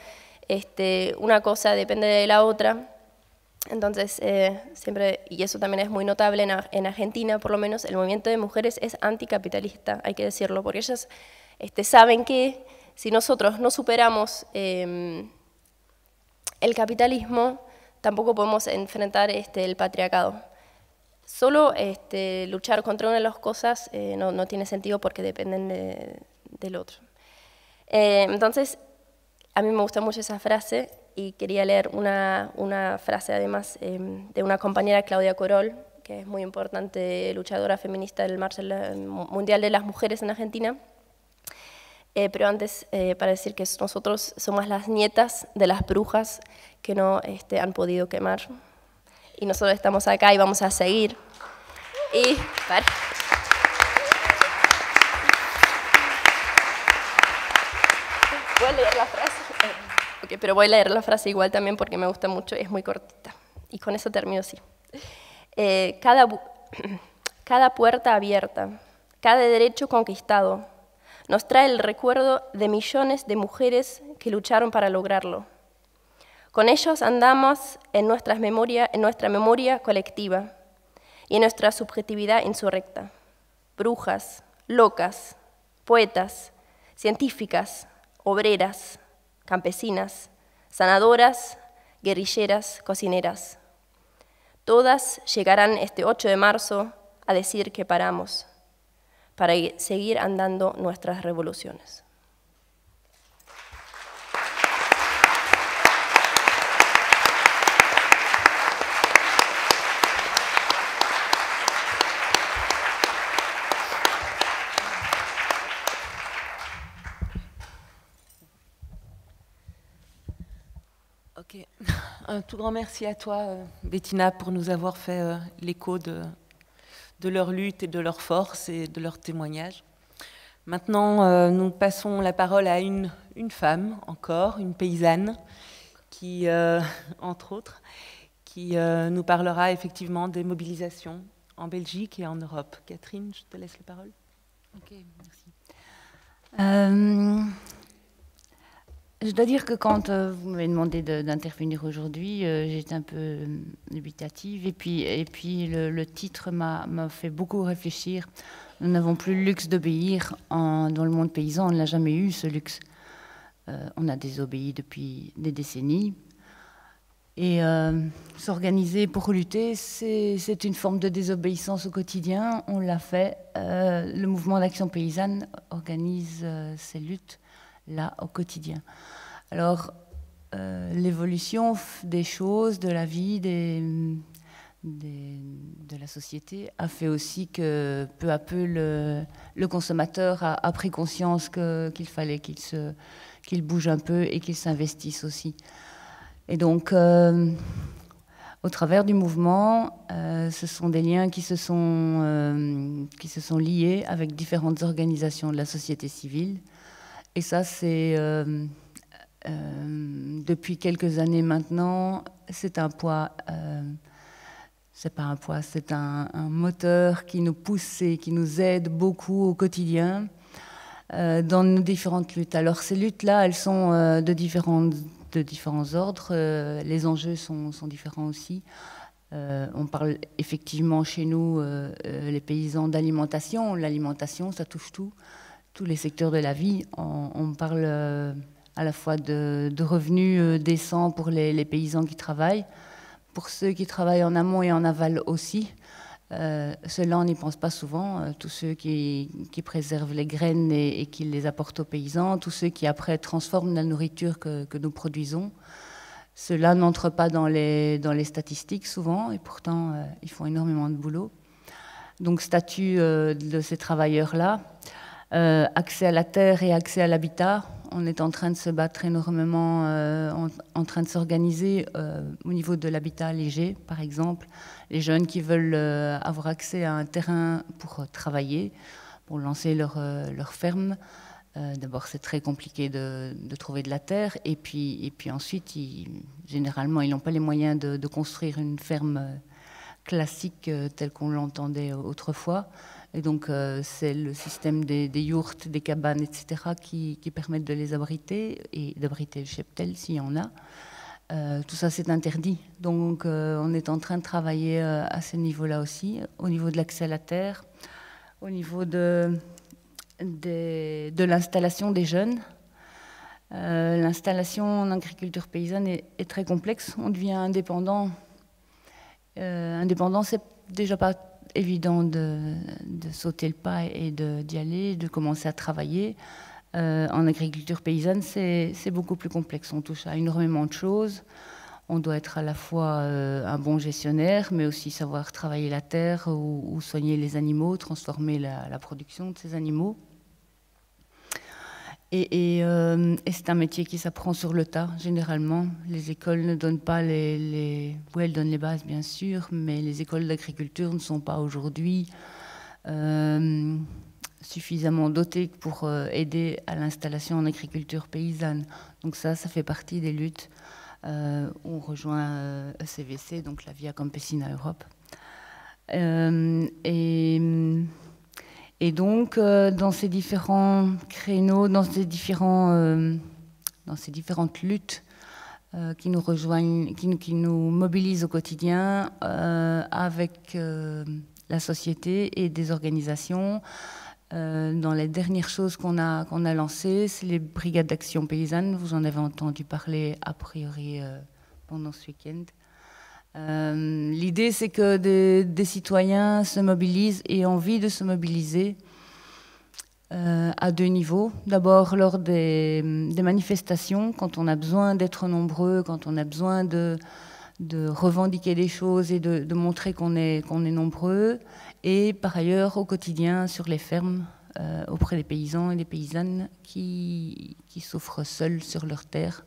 este, una cosa depende de la otra entonces, eh, siempre, y eso también es muy notable en, Argentina, por lo menos, el movimiento de mujeres es anticapitalista, hay que decirlo, porque ellas este, saben que si nosotros no superamos em, el capitalismo, tampoco podemos enfrentar este, el patriarcado. Solo este, luchar contra una de las cosas eh, no, tiene sentido porque dependen del otro. Eh, entonces, a mí me gusta mucho esa frase y quería leer una, una frase además em, de una compañera, Claudia Corol, que es muy importante luchadora feminista del Marcha em, Mundial de las Mujeres en Argentina. Eh, pero antes, eh, para decir que nosotros somos las nietas de las brujas que no este, han podido quemar. Y nosotros estamos acá y vamos a seguir. Y, pero voy a leer la frase igual también porque me gusta mucho, es muy cortita. Y con eso termino sí. Eh, cada, puerta abierta, cada derecho conquistado, nos trae el recuerdo de millones de mujeres que lucharon para lograrlo. Con ellos andamos en, memoria, en nuestra memoria colectiva y en nuestra subjetividad insurrecta. Brujas, locas, poetas, científicas, obreras, campesinas, sanadoras, guerrilleras, cocineras. Todas llegarán este 8 de marzo a decir que paramos para seguir andando nuestras revoluciones. un tout grand merci à toi, euh, Bettina, pour nous avoir fait euh, l'écho de, leur lutte et de leur force et de leur témoignage. Maintenant, euh, nous passons la parole à une, femme encore, une paysanne, qui, entre autres, qui nous parlera effectivement des mobilisations en Belgique et en Europe. Catherine, je te laisse la parole. Ok, merci. Je dois dire que quand euh, vous m'avez demandé d'intervenir aujourd'hui, euh, j'étais un peu euh, dubitative. Et puis, et puis le, le titre m'a fait beaucoup réfléchir. Nous n'avons plus le luxe d'obéir dans le monde paysan. On ne l'a jamais eu, ce luxe. on a désobéi depuis des décennies. Et s'organiser pour lutter, c'est une forme de désobéissance au quotidien. On l'a fait. le mouvement d'action paysanne organise ces luttes là au quotidien. Alors, euh, l'évolution des choses, de la vie, de la société a fait aussi que peu à peu le, consommateur a, pris conscience qu'il fallait qu'il bouge un peu et qu'il s'investisse aussi. Et donc, euh, au travers du mouvement, euh, ce sont des liens qui se sont liés avec différentes organisations de la société civile et ça, c'est euh, euh, depuis quelques années maintenant, c'est un poids. Euh, c'est pas un poids, c'est un, moteur qui nous pousse et qui nous aide beaucoup au quotidien dans nos différentes luttes. Alors ces luttes-là, elles sont de, différents ordres, les enjeux sont, différents aussi. on parle effectivement chez nous, les paysans, d'alimentation. L'alimentation, ça touche tout tous les secteurs de la vie. On, parle euh, à la fois de, revenus euh, décents pour les, paysans qui travaillent, pour ceux qui travaillent en amont et en aval aussi. Euh, cela, on n'y pense pas souvent. tous ceux qui, préservent les graines et, qui les apportent aux paysans, tous ceux qui après transforment la nourriture que, nous produisons, cela n'entre pas dans les, statistiques souvent, et pourtant ils font énormément de boulot. Donc statut de ces travailleurs-là. Euh, accès à la terre et accès à l'habitat. On est en train de se battre énormément, euh, en, train de s'organiser euh, au niveau de l'habitat léger, par exemple. Les jeunes qui veulent avoir accès à un terrain pour travailler, pour lancer leur, leur ferme. D'abord, c'est très compliqué de, trouver de la terre, et puis, et puis ensuite, ils, généralement, ils n'ont pas les moyens de, construire une ferme classique telle qu'on l'entendait autrefois. Et donc, euh, c'est le système des, yurts, des cabanes, etc., qui, permettent de les abriter et d'abriter le cheptel s'il y en a. Euh, tout ça, c'est interdit. Donc, euh, on est en train de travailler à ce niveau-là aussi, au niveau de l'accès à la terre, au niveau de, de, l'installation des jeunes. l'installation en agriculture paysanne est, est, très complexe. On devient indépendant. indépendant, c'est déjà pas évident de, sauter le pas et d'y aller, de commencer à travailler. Euh, en agriculture paysanne, c'est beaucoup plus complexe. On touche à énormément de choses. On doit être à la fois euh, un bon gestionnaire, mais aussi savoir travailler la terre ou, soigner les animaux, transformer la production de ces animaux. Euh, et, c'est un métier qui s'apprend sur le tas, généralement. Les écoles ne donnent pas les, les... Oui, elles donnent les bases, bien sûr, mais les écoles d'agriculture ne sont pas aujourd'hui euh, suffisamment dotées pour euh, aider à l'installation en agriculture paysanne. Donc ça, ça fait partie des luttes. Euh, on rejoint ECVC, e donc la Via Campesina Europe. et... Et donc, euh, dans ces différents créneaux, dans ces, différents, euh, dans ces différentes luttes euh, qui nous rejoignent, qui, nous mobilisent au quotidien, avec la société et des organisations, dans les dernières choses qu'on a, qu'on a lancées, c'est les brigades d'action paysannes, Vous en avez entendu parler a priori pendant ce week-end. Euh, l'idée, c'est que des, citoyens se mobilisent et ont envie de se mobiliser euh, à deux niveaux. D'abord, lors des, manifestations, quand on a besoin d'être nombreux, quand on a besoin de, revendiquer des choses et de, montrer qu'on est, qu'on est nombreux. Et par ailleurs, au quotidien, sur les fermes, euh, auprès des paysans et des paysannes qui, qui souffrent seuls sur leurs terres.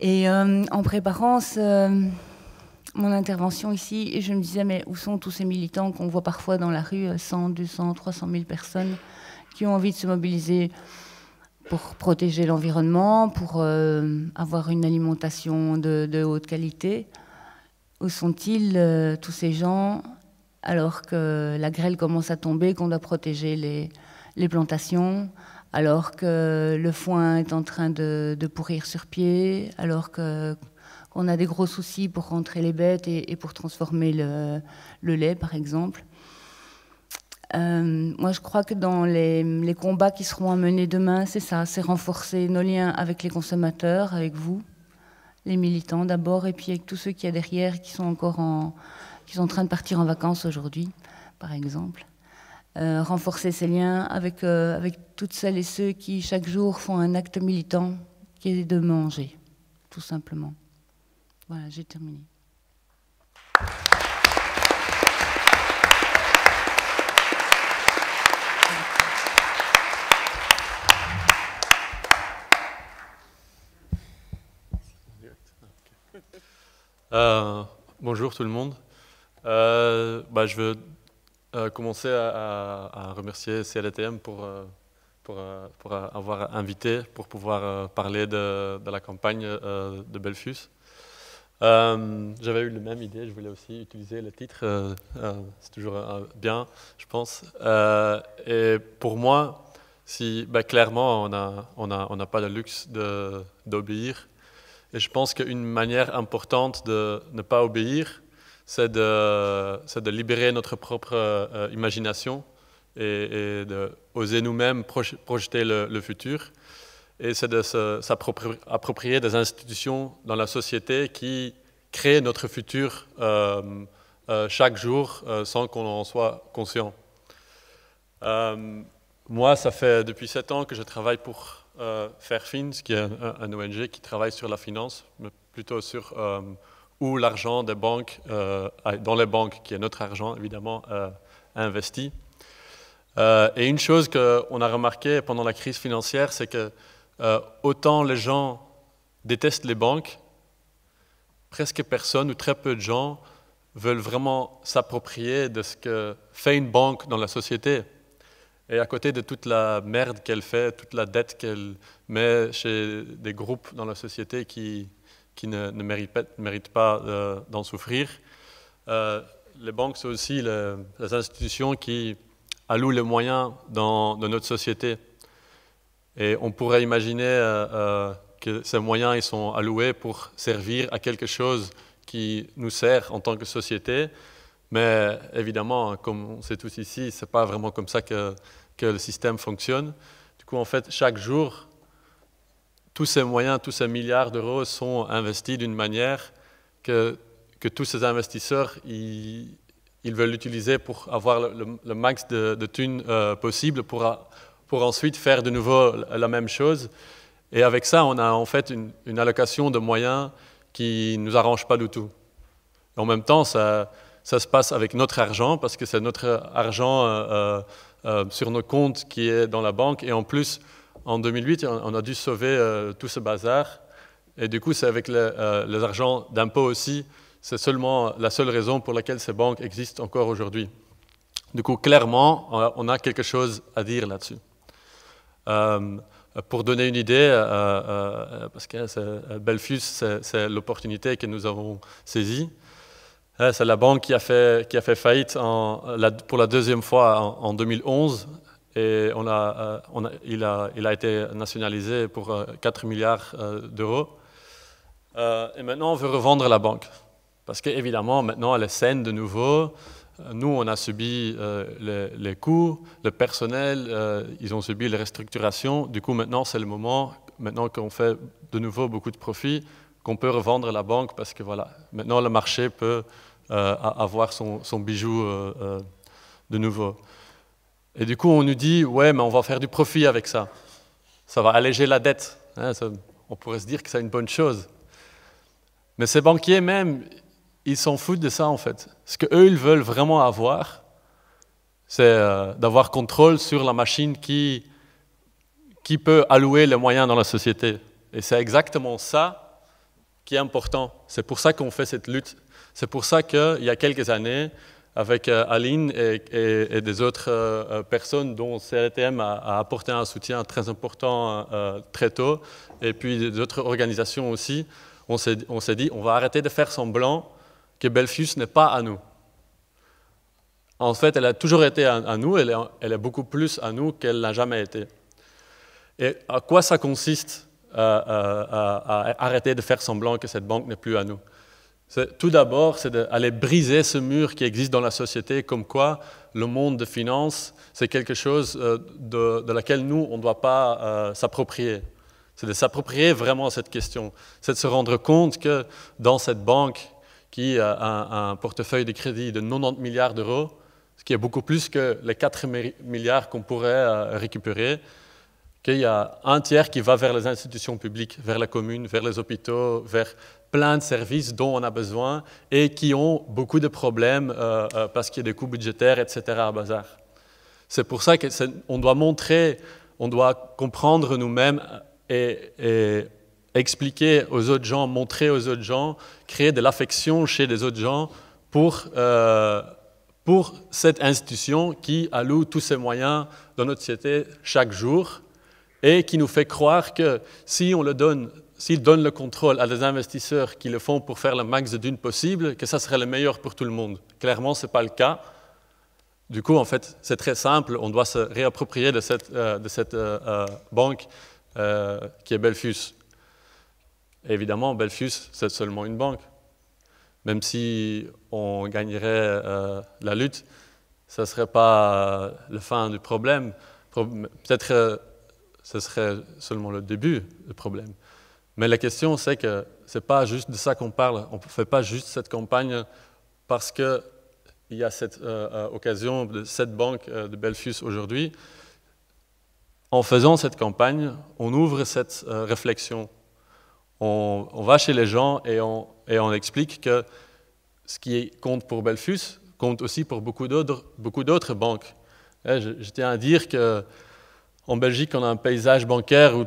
Et en préparant mon intervention ici et je me disais, mais où sont tous ces militants qu'on voit parfois dans la rue, 100, 200, 300 000 personnes qui ont envie de se mobiliser pour protéger l'environnement, pour euh, avoir une alimentation de, haute qualité Où sont-ils euh, tous ces gens alors que la grêle commence à tomber, qu'on doit protéger les, plantations, alors que le foin est en train de pourrir sur pied, alors que on a des gros soucis pour rentrer les bêtes et, pour transformer le, lait, par exemple. Euh, moi, je crois que dans les, combats qui seront à mener demain, c'est ça, c'est renforcer nos liens avec les consommateurs, avec vous, les militants d'abord, et puis avec tous ceux qui y a derrière, qui sont encore en, qui sont en train de partir en vacances aujourd'hui, par exemple. Euh, renforcer ces liens euh, avec toutes celles et ceux qui, chaque jour, font un acte militant, qui est de manger, tout simplement. Voilà, j'ai terminé. Euh, bonjour tout le monde. Euh, bah, je veux euh, commencer à, remercier CLTM pour, pour, avoir invité, pour pouvoir parler de, de la campagne de Belfus. Euh, j'avais eu la même idée, je voulais aussi utiliser le titre, euh, euh, c'est toujours bien, je pense. et pour moi, si, ben, clairement, on n'a pas le luxe d'obéir. Et je pense qu'une manière importante de ne pas obéir, c'est de, de, libérer notre propre imagination et, d'oser nous-mêmes projeter le futur et c'est de s'approprier des institutions dans la société qui créent notre futur euh, euh, chaque jour euh, sans qu'on en soit conscient. moi, ça fait depuis sept ans que je travaille pour Fairfins, qui est un, ONG qui travaille sur la finance, mais plutôt sur où l'argent des banques, dans les banques, qui est notre argent évidemment, investi. et une chose qu'on a remarqué pendant la crise financière, c'est que euh, autant les gens détestent les banques, presque personne ou très peu de gens veulent vraiment s'approprier de ce que fait une banque dans la société. Et à côté de toute la merde qu'elle fait, toute la dette qu'elle met chez des groupes dans la société qui, ne, méritent, pas, euh, d'en souffrir, euh, les banques sont aussi les, institutions qui allouent les moyens dans notre société. Et on pourrait imaginer euh, euh, que ces moyens ils sont alloués pour servir à quelque chose qui nous sert en tant que société. Mais évidemment, comme on sait tous ici, ce n'est pas vraiment comme ça que, que, le système fonctionne. Du coup, en fait, chaque jour, tous ces moyens, tous ces milliards d'euros sont investis d'une manière que, que, tous ces investisseurs, ils, veulent l'utiliser pour avoir le, max de, thunes euh, possible pour, pour ensuite faire de nouveau la même chose. Et avec ça, on a en fait une, allocation de moyens qui ne nous arrange pas du tout. en même temps, ça, se passe avec notre argent, parce que c'est notre argent euh, euh, euh, sur nos comptes qui est dans la banque. Et en plus, en 2008, on, a dû sauver tout ce bazar. Et du coup, c'est avec les argents d'impôts aussi. C'est seulement la seule raison pour laquelle ces banques existent encore aujourd'hui. Du coup, clairement, on a quelque chose à dire là-dessus. Euh, pour donner une idée, euh, euh, parce que Belfus, c'est l'opportunité que nous avons saisie. C'est la banque qui a fait, qui a fait faillite pour la deuxième fois en, 2011. Et il, a, il a été nationalisé pour 4 milliards d'euros. Et maintenant, on veut revendre la banque. Parce qu'évidemment, maintenant, elle est saine de nouveau. Nous, on a subi euh, les, coûts, le personnel, euh, ils ont subi les restructurations. Du coup, maintenant, c'est le moment, maintenant qu'on fait de nouveau beaucoup de profits, qu'on peut revendre la banque parce que voilà, maintenant le marché peut euh, avoir son, bijou de nouveau. Et du coup, on nous dit, ouais, mais on va faire du profit avec ça. Ça va alléger la dette. Hein, on pourrait se dire que c'est une bonne chose. Mais ces banquiers même, ils s'en foutent de ça en fait ce qu'eux, ils veulent vraiment avoir, c'est euh, d'avoir contrôle sur la machine qui, peut allouer les moyens dans la société. Et c'est exactement ça qui est important. C'est pour ça qu'on fait cette lutte. C'est pour ça qu'il y a quelques années, avec euh, Aline et, des autres euh, personnes dont CLTM a, apporté un soutien très important très tôt, et puis d'autres organisations aussi, on s'est dit on va arrêter de faire semblant que Belfius n'est pas à nous. En fait, elle a toujours été à, nous, elle est, elle est beaucoup plus à nous qu'elle n'a jamais été. Et à quoi ça consiste euh, euh, à, arrêter de faire semblant que cette banque n'est plus à nous Tout d'abord, c'est d'aller briser ce mur qui existe dans la société, comme quoi le monde de finances, c'est quelque chose euh, de, de, laquelle nous, on ne doit pas s'approprier. C'est de s'approprier vraiment cette question. C'est de se rendre compte que dans cette banque qui a un, portefeuille de crédit de 90 milliards d'euros, ce qui est beaucoup plus que les 4 milliards qu'on pourrait euh, récupérer, qu'il y a un tiers qui va vers les institutions publiques, vers la commune, vers les hôpitaux, vers plein de services dont on a besoin et qui ont beaucoup de problèmes euh, euh, parce qu'il y a des coûts budgétaires, etc. à bazar. C'est pour ça qu'on doit montrer, on doit comprendre nous-mêmes et, et expliquer aux autres gens, montrer aux autres gens, créer de l'affection chez les autres gens pour, euh, cette institution qui alloue tous ses moyens dans notre société chaque jour et qui nous fait croire que si on le donne, s'il donne le contrôle à des investisseurs qui le font pour faire le max d'une possible, que ça serait le meilleur pour tout le monde. Clairement, ce n'est pas le cas. Du coup, en fait, c'est très simple, on doit se réapproprier de cette, euh, euh, banque qui est Belfus évidemment, Belfius, c'est seulement une banque. Même si on gagnerait euh, la lutte, ce ne serait pas euh, la fin du problème. Peut-être euh, ce serait seulement le début du problème. Mais la question, c'est que ce n'est pas juste de ça qu'on parle. On ne fait pas juste cette campagne parce qu'il y a cette occasion de cette banque de Belfius aujourd'hui. En faisant cette campagne, on ouvre cette réflexion on, va chez les gens et on, explique que ce qui compte pour Belfus compte aussi pour beaucoup d'autres banques. Eh, je, tiens à dire qu'en Belgique, on a un paysage bancaire où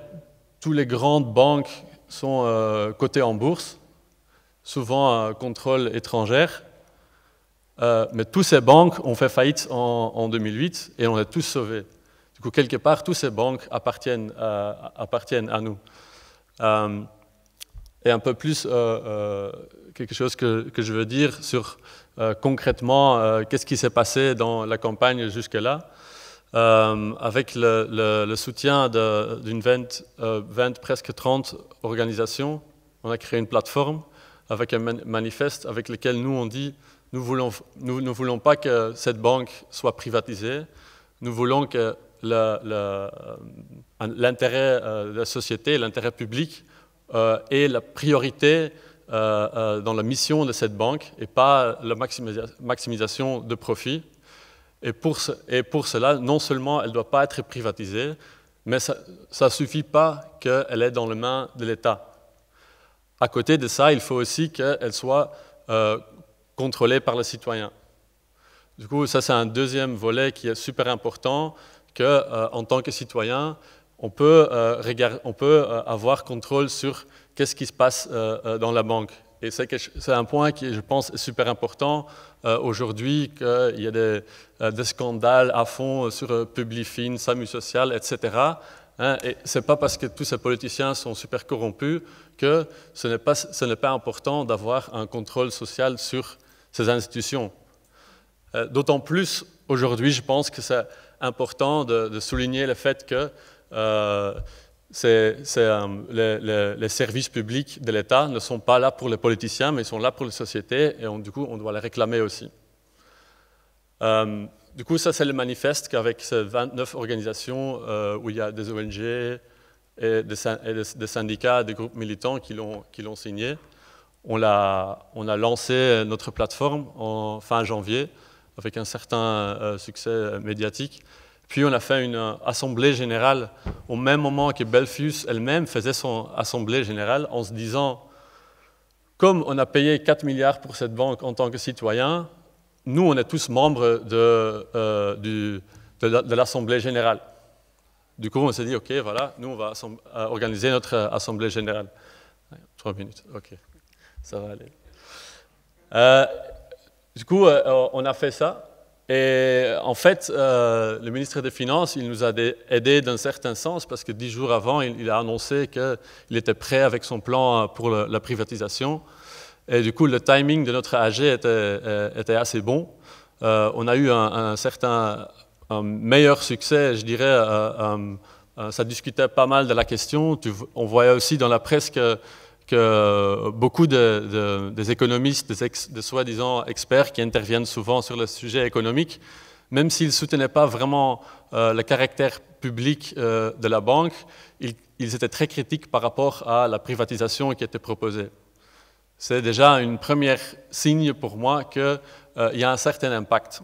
toutes les grandes banques sont euh, cotées en bourse, souvent à contrôle étrangère. Euh, mais toutes ces banques ont fait faillite en, 2008 et on a tous sauvés. Du coup, quelque part, toutes ces banques appartiennent à nous. Euh, et un peu plus euh, euh, quelque chose que, je veux dire sur euh, concrètement qu'est-ce qui s'est passé dans la campagne jusque-là. avec le, soutien d'une 20, presque 30 organisations, on a créé une plateforme avec un manifeste avec lequel nous on dit nous voulons nous ne voulons pas que cette banque soit privatisée, nous voulons que l'intérêt de la société, l'intérêt public euh, est la priorité euh, euh, dans la mission de cette banque et pas la maximisation de profit. Et pour, et pour cela, non seulement elle ne doit pas être privatisée, mais ça ne suffit pas qu'elle est dans les mains de l'État. À côté de ça, il faut aussi qu'elle soit contrôlée par les citoyens. Du coup, ça c'est un deuxième volet qui est super important, que en tant que citoyen, on peut, euh, on peut euh, avoir contrôle sur qu'est-ce qui se passe euh, dans la banque. Et c'est un point qui, je pense, est super important aujourd'hui, qu'il y a des, scandales à fond sur Publifin, SAMU Social, etc. et ce n'est hein, pas parce que tous ces politiciens sont super corrompus que ce n'est pas, important d'avoir un contrôle social sur ces institutions. D'autant plus aujourd'hui, je pense que c'est important de souligner le fait que euh, euh, les, services publics de l'État ne sont pas là pour les politiciens, mais ils sont là pour les sociétés, et on, du coup, on doit les réclamer aussi. Euh, du coup, ça, c'est le manifeste qu'avec ces 29 organisations où il y a des ONG et des, syndicats, des groupes militants qui l'ont signé. On on a, lancé notre plateforme en fin janvier avec un certain succès médiatique puis on a fait une euh, assemblée générale au même moment que Belfius elle-même faisait son assemblée générale en se disant, comme on a payé 4 milliards pour cette banque en tant que citoyen, nous, on est tous membres de, euh, de l'Assemblée générale. Du coup, on s'est dit, OK, voilà, nous, on va euh, organiser notre Assemblée générale. Trois minutes, OK, ça va aller. du coup, on a fait ça. Et en fait, euh, le ministre des Finances, il nous a aidés d'un certain sens parce que dix jours avant, il, a annoncé qu'il était prêt avec son plan pour la privatisation. Et du coup, le timing de notre AG euh, était, assez bon. Euh, on a eu un, certain un meilleur succès, je dirais. ça discutait pas mal de la question. on voyait aussi dans la presse que que beaucoup de, de, des économistes, des, soi-disant experts qui interviennent souvent sur le sujet économique, même s'ils ne soutenaient pas vraiment euh, le caractère public euh, de la banque, ils, étaient très critiques par rapport à la privatisation qui était proposée. C'est déjà une première signe pour moi qu'il euh, y a un certain impact.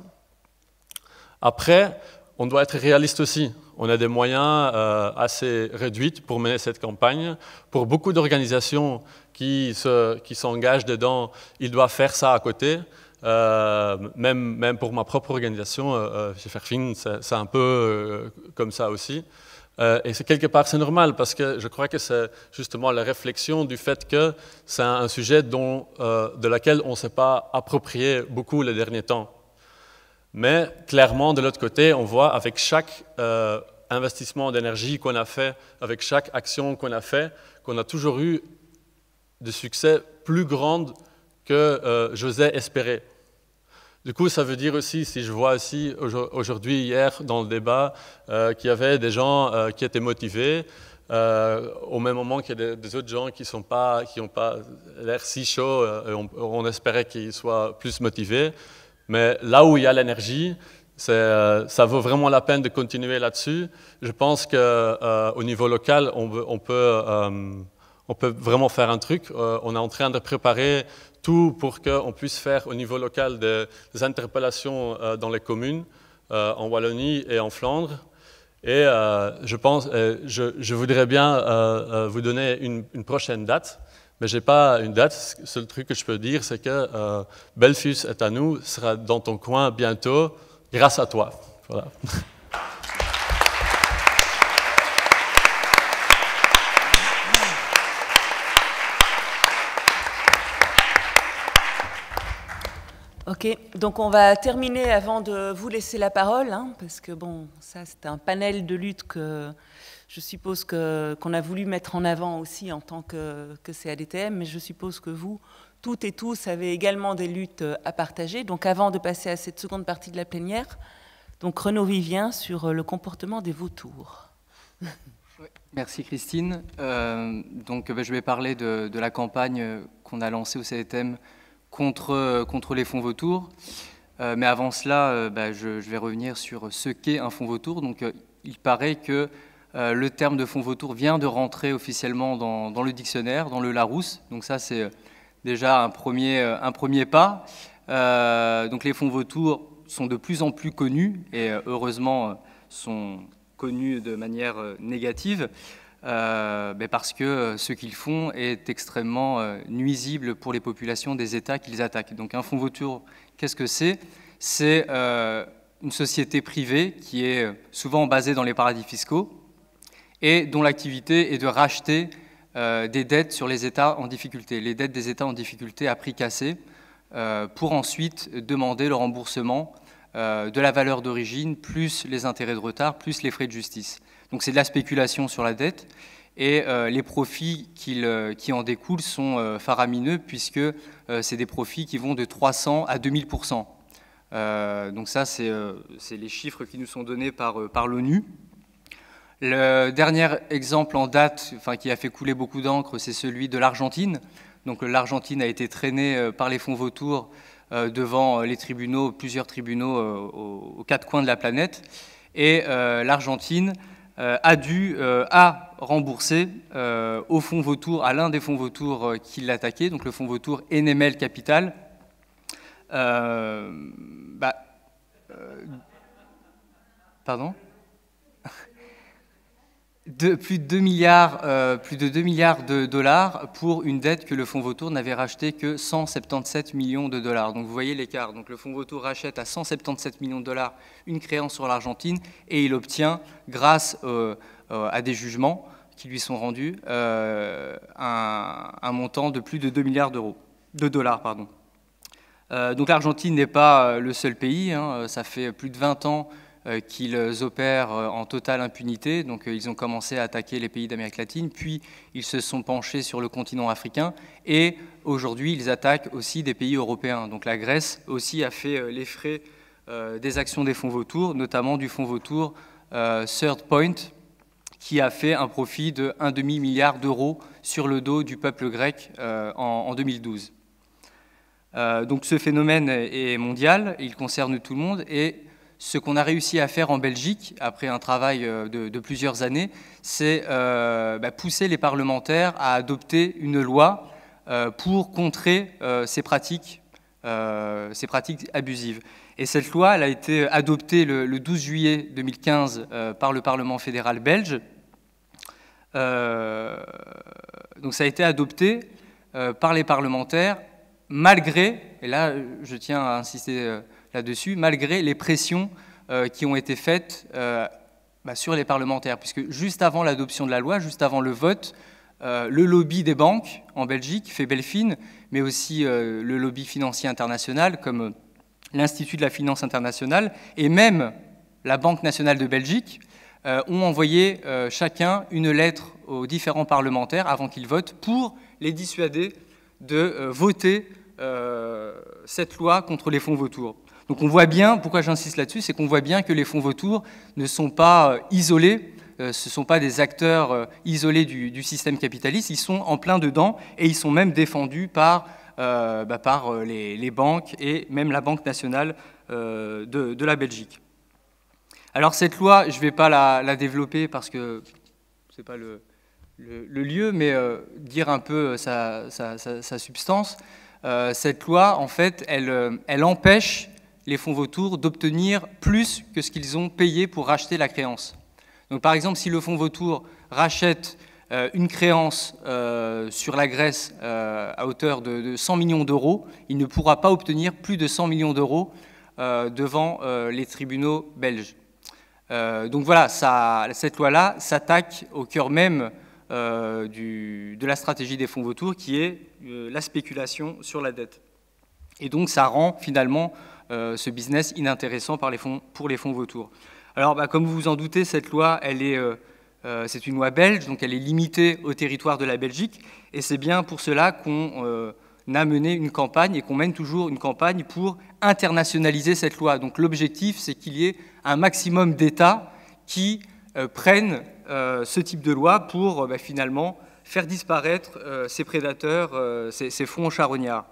Après, on doit être réaliste aussi. On a des moyens euh, assez réduits pour mener cette campagne. Pour beaucoup d'organisations qui s'engagent se, qui dedans, ils doivent faire ça à côté. Euh, même, même, pour ma propre organisation, euh, euh chez fin. c'est un peu comme ça aussi. et c'est quelque part, c'est normal parce que je crois que c'est justement la réflexion du fait que c'est un sujet dont, de laquelle on ne s'est pas approprié beaucoup les derniers temps. Mais clairement, de l'autre côté, on voit avec chaque euh, investissement d'énergie qu'on a fait, avec chaque action qu'on a fait, qu'on a toujours eu des succès plus grands que euh, j'osais espérer. Du coup, ça veut dire aussi, si je vois aussi aujourd'hui, hier, dans le débat, euh, qu'il y avait des gens euh, qui étaient motivés, au même moment qu'il y a des, autres gens qui n'ont pas, qui pas l'air si chaud, on, espérait qu'ils soient plus motivés. Mais là où il y a l'énergie, euh, ça vaut vraiment la peine de continuer là-dessus. Je pense qu'au euh, niveau local, euh, on, peut, vraiment faire un truc. on est en train de préparer tout pour qu'on puisse faire au niveau local des, interpellations dans les communes, en Wallonie et en Flandre. Et je, pense, je, voudrais bien vous donner une prochaine date. Mais je n'ai pas une date. Le seul truc que je peux dire, c'est que euh, Belfus est à nous, sera dans ton coin bientôt, grâce à toi. Voilà. Ok, donc on va terminer avant de vous laisser la parole, hein, parce que bon, ça c'est un panel de lutte que je suppose qu'on a voulu mettre en avant aussi en tant que, que CADTM, mais je suppose que vous, toutes et tous, avez également des luttes euh, à partager. Donc avant de passer à cette seconde partie de la plénière, donc Renaud Vivien sur euh, le comportement des vautours. Merci Christine. Euh, donc ben, je vais parler de, de la campagne qu'on a lancée au CADTM contre, contre les fonds vautours. mais avant cela, ben, je, vais revenir sur ce qu'est un fonds vautour. Donc, il paraît que euh, le terme de fonds vautour vient de rentrer officiellement dans, le dictionnaire, dans le Larousse. Donc ça, c'est euh, déjà un premier, euh, pas. donc les fonds vautours sont de plus en plus connus et heureusement sont connus de manière négative. parce que ce qu'ils font est extrêmement nuisible pour les populations des États qu'ils attaquent. Donc un fonds vautour, qu'est-ce que c'est C'est une société privée qui est souvent basée dans les paradis fiscaux, et dont l'activité est de racheter euh, des dettes sur les États en difficulté, les dettes des États en difficulté à prix cassé, euh, pour ensuite demander le remboursement euh, de la valeur d'origine, plus les intérêts de retard, plus les frais de justice. Donc c'est de la spéculation sur la dette, et les profits qui en découlent sont faramineux, puisque c'est des profits qui vont de 300 à 2000 donc ça, c'est les chiffres qui nous sont donnés par l'ONU. Le dernier exemple en date enfin, qui a fait couler beaucoup d'encre, c'est celui de l'Argentine. Donc l'Argentine a été traînée euh, par les fonds vautours euh, devant euh, les tribunaux, plusieurs tribunaux aux, quatre coins de la planète. Et l'Argentine a dû a rembourser au fonds vautour, à l'un des fonds vautours qui l'attaquait, donc le fonds vautour Enemel Capital. Bah, pardon plus de 2 milliards, euh, plus de milliards de dollars pour une dette que le fonds Vautour n'avait rachetée que 177 millions de dollars. Donc vous voyez l'écart. Donc le fonds Vautour rachète à 177 millions de dollars une créance sur l'Argentine et il obtient, grâce euh, euh, à des jugements qui lui sont rendus, un, montant de plus de 2 milliards d'euros, de dollars, pardon. donc l'Argentine n'est pas le seul pays. Hein. ça fait plus de 20 ans euh, qu'ils opèrent euh, en totale impunité. Donc euh, ils ont commencé à attaquer les pays d'Amérique latine, puis ils se sont penchés sur le continent africain, et aujourd'hui ils attaquent aussi des pays européens. Donc la Grèce aussi a fait les frais des actions des fonds vautours, notamment du fonds vautour Third Point, qui a fait un profit de 1,5 milliard d'euros sur le dos du peuple grec en 2012. Donc ce phénomène est mondial, il concerne tout le monde et ce qu'on a réussi à faire en Belgique, après un travail euh, de, plusieurs années, c'est euh, bah, pousser les parlementaires à adopter une loi euh, pour contrer ces, pratiques, ces pratiques abusives. Et cette loi, elle a été adoptée le 12 juillet 2015 par le Parlement fédéral belge. donc ça a été adopté par les parlementaires, malgré, et là je tiens à insister dessus malgré les pressions euh, qui ont été faites euh, bah, sur les parlementaires, puisque juste avant l'adoption de la loi, juste avant le vote, euh, le lobby des banques en Belgique fait Belfine, mais aussi le lobby financier international comme l'Institut de la Finance internationale et même la Banque nationale de Belgique ont envoyé chacun une lettre aux différents parlementaires avant qu'ils votent pour les dissuader de voter cette loi contre les fonds vautours. Donc on voit bien, pourquoi j'insiste là-dessus, c'est qu'on voit bien que les fonds vautours ne sont pas euh, isolés, euh, ce ne sont pas des acteurs euh, isolés du, système capitaliste, ils sont en plein dedans et ils sont même défendus par, bah, par les, banques et même la Banque nationale de, la Belgique. Alors cette loi, je ne vais pas la, développer parce que ce n'est pas le, lieu, mais dire un peu sa, substance. cette loi, en fait, elle empêche les fonds vautours d'obtenir plus que ce qu'ils ont payé pour racheter la créance. Donc par exemple, si le fonds vautour rachète euh, une créance euh, sur la Grèce euh, à hauteur de, 100 millions d'euros, il ne pourra pas obtenir plus de 100 millions d'euros devant les tribunaux belges. donc voilà, cette loi-là s'attaque au cœur même de la stratégie des fonds vautours, qui est la spéculation sur la dette. Et donc ça rend finalement euh, ce business inintéressant pour les fonds vautours. Alors, bah, comme vous vous en doutez, cette loi, est, euh, euh, c'est une loi belge, donc elle est limitée au territoire de la Belgique, et c'est bien pour cela qu'on a mené une campagne et qu'on mène toujours une campagne pour internationaliser cette loi. Donc l'objectif, c'est qu'il y ait un maximum d'États qui prennent ce type de loi pour bah, finalement faire disparaître ces prédateurs, ces, ces, fonds charognards.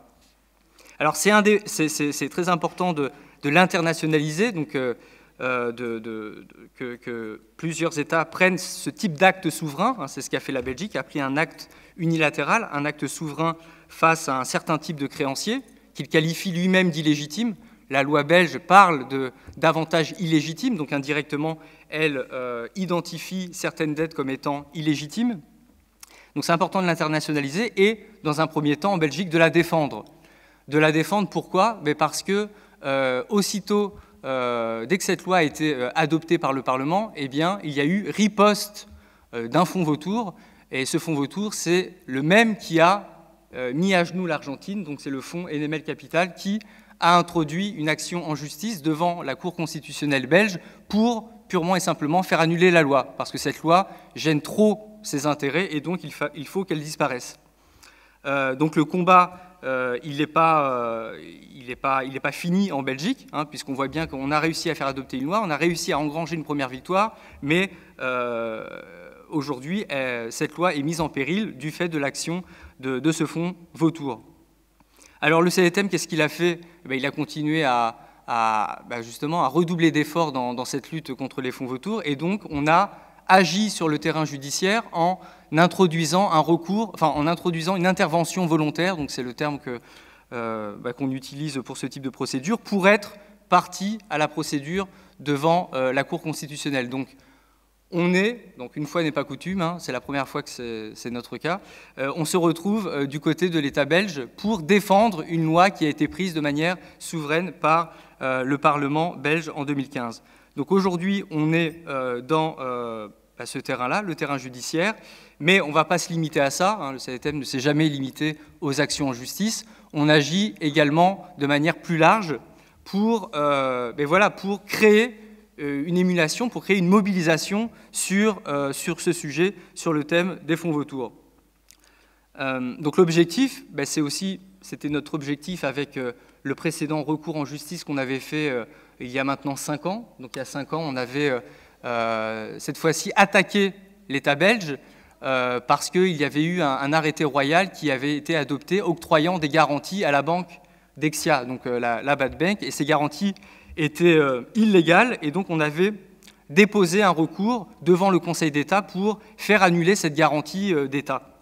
Alors c'est très important de, l'internationaliser, euh, euh, que, plusieurs États prennent ce type d'acte souverain, hein, c'est ce qu'a fait la Belgique, a pris un acte unilatéral, un acte souverain face à un certain type de créancier, qu'il qualifie lui-même d'illégitime. La loi belge parle de d'avantages illégitimes, donc indirectement, elle euh, identifie certaines dettes comme étant illégitimes. Donc c'est important de l'internationaliser et, dans un premier temps, en Belgique, de la défendre de la défendre. Pourquoi Mais Parce que euh, aussitôt, euh, dès que cette loi a été euh, adoptée par le Parlement, eh bien, il y a eu riposte d'un fonds vautour. Et ce fonds vautour, c'est le même qui a mis à genoux l'Argentine, donc c'est le fonds Enemel Capital qui a introduit une action en justice devant la Cour constitutionnelle belge pour purement et simplement faire annuler la loi, parce que cette loi gêne trop ses intérêts et donc il, faut qu'elle disparaisse. donc le combat euh, il n'est pas, euh, pas, pas fini en Belgique, hein, puisqu'on voit bien qu'on a réussi à faire adopter une loi, on a réussi à engranger une première victoire, mais euh, aujourd'hui, cette loi est mise en péril du fait de l'action de, ce fonds vautour. Alors le CDTM, qu'est-ce qu'il a fait eh ben, Il a continué à, bah, justement à redoubler d'efforts dans, dans cette lutte contre les fonds Vautour, et donc on a agi sur le terrain judiciaire en introduisant un recours, en introduisant une intervention volontaire, donc c'est le terme euh, bah, qu'on utilise pour ce type de procédure, pour être parti à la procédure devant euh, la Cour constitutionnelle. Donc, on est, donc une fois n'est pas coutume, hein, c'est la première fois que c'est notre cas, euh, on se retrouve du côté de l'État belge pour défendre une loi qui a été prise de manière souveraine par le Parlement belge en 2015. Donc aujourd'hui, on est dans bah, ce terrain-là, le terrain judiciaire, mais on ne va pas se limiter à ça, hein. le CDTM ne s'est jamais limité aux actions en justice, on agit également de manière plus large pour, euh, ben pour créer euh, une émulation, pour créer une mobilisation euh, sur, ce sujet, sur le thème des fonds vautours. donc l'objectif, ben c'est aussi, c'était notre objectif avec le précédent recours en justice qu'on avait fait il y a maintenant 5 ans. Donc il y a cinq ans, on avait cette fois-ci attaqué l'État belge, euh, parce qu'il y avait eu un, arrêté royal qui avait été adopté octroyant des garanties à la banque d'Exia, donc euh, la, Bad Bank, et ces garanties étaient euh, illégales, et donc on avait déposé un recours devant le Conseil d'État pour faire annuler cette garantie d'État.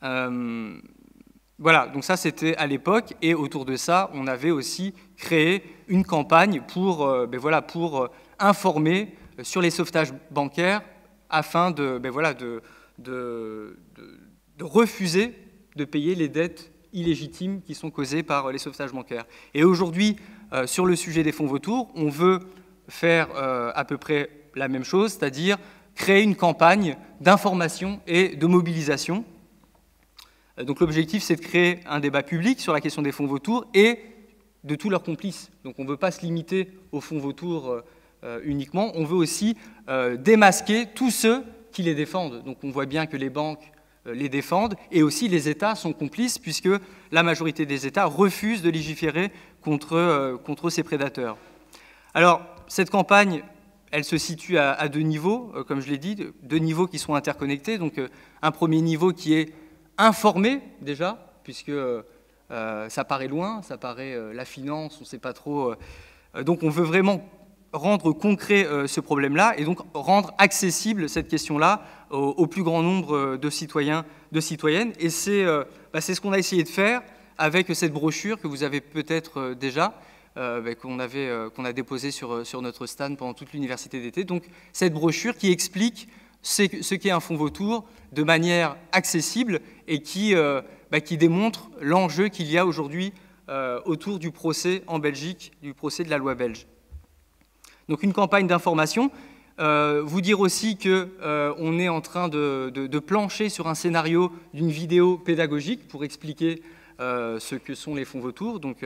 voilà, donc ça c'était à l'époque, et autour de ça, on avait aussi créé une campagne pour ben informer sur les sauvetages bancaires afin de, ben voilà, de, refuser de payer les dettes illégitimes qui sont causées par les sauvetages bancaires. Et aujourd'hui, euh, sur le sujet des fonds vautours, on veut faire euh, à peu près la même chose, c'est-à-dire créer une campagne d'information et de mobilisation. Euh, donc l'objectif, c'est de créer un débat public sur la question des fonds vautours et de tous leurs complices. Donc on ne veut pas se limiter aux fonds vautours euh, uniquement, on veut aussi euh, démasquer tous ceux qui les défendent. Donc on voit bien que les banques euh, les défendent et aussi les États sont complices puisque la majorité des États refusent de légiférer contre, ces prédateurs. Alors cette campagne, elle se situe à, deux niveaux, comme je l'ai dit, deux niveaux qui sont interconnectés. Donc un premier niveau qui est informé déjà, puisque ça paraît loin, ça paraît la finance, on ne sait pas trop. donc on veut vraiment rendre concret euh, ce problème-là et donc rendre accessible cette question-là au, plus grand nombre euh, de citoyens, de citoyennes. Et euh, bah, c'est ce qu'on a essayé de faire avec cette brochure que vous avez peut-être déjà, bah, qu'on a déposée sur, notre stand pendant toute l'université d'été. Donc cette brochure qui explique ce qu'est un fonds vautour de manière accessible et qui, bah, qui démontre l'enjeu qu'il y a aujourd'hui autour du procès en Belgique, du procès de la loi belge. Donc une campagne d'information. Euh, vous dire aussi qu'on euh, on est en train de, plancher sur un scénario d'une vidéo pédagogique pour expliquer euh, ce que sont les fonds vautours. Donc,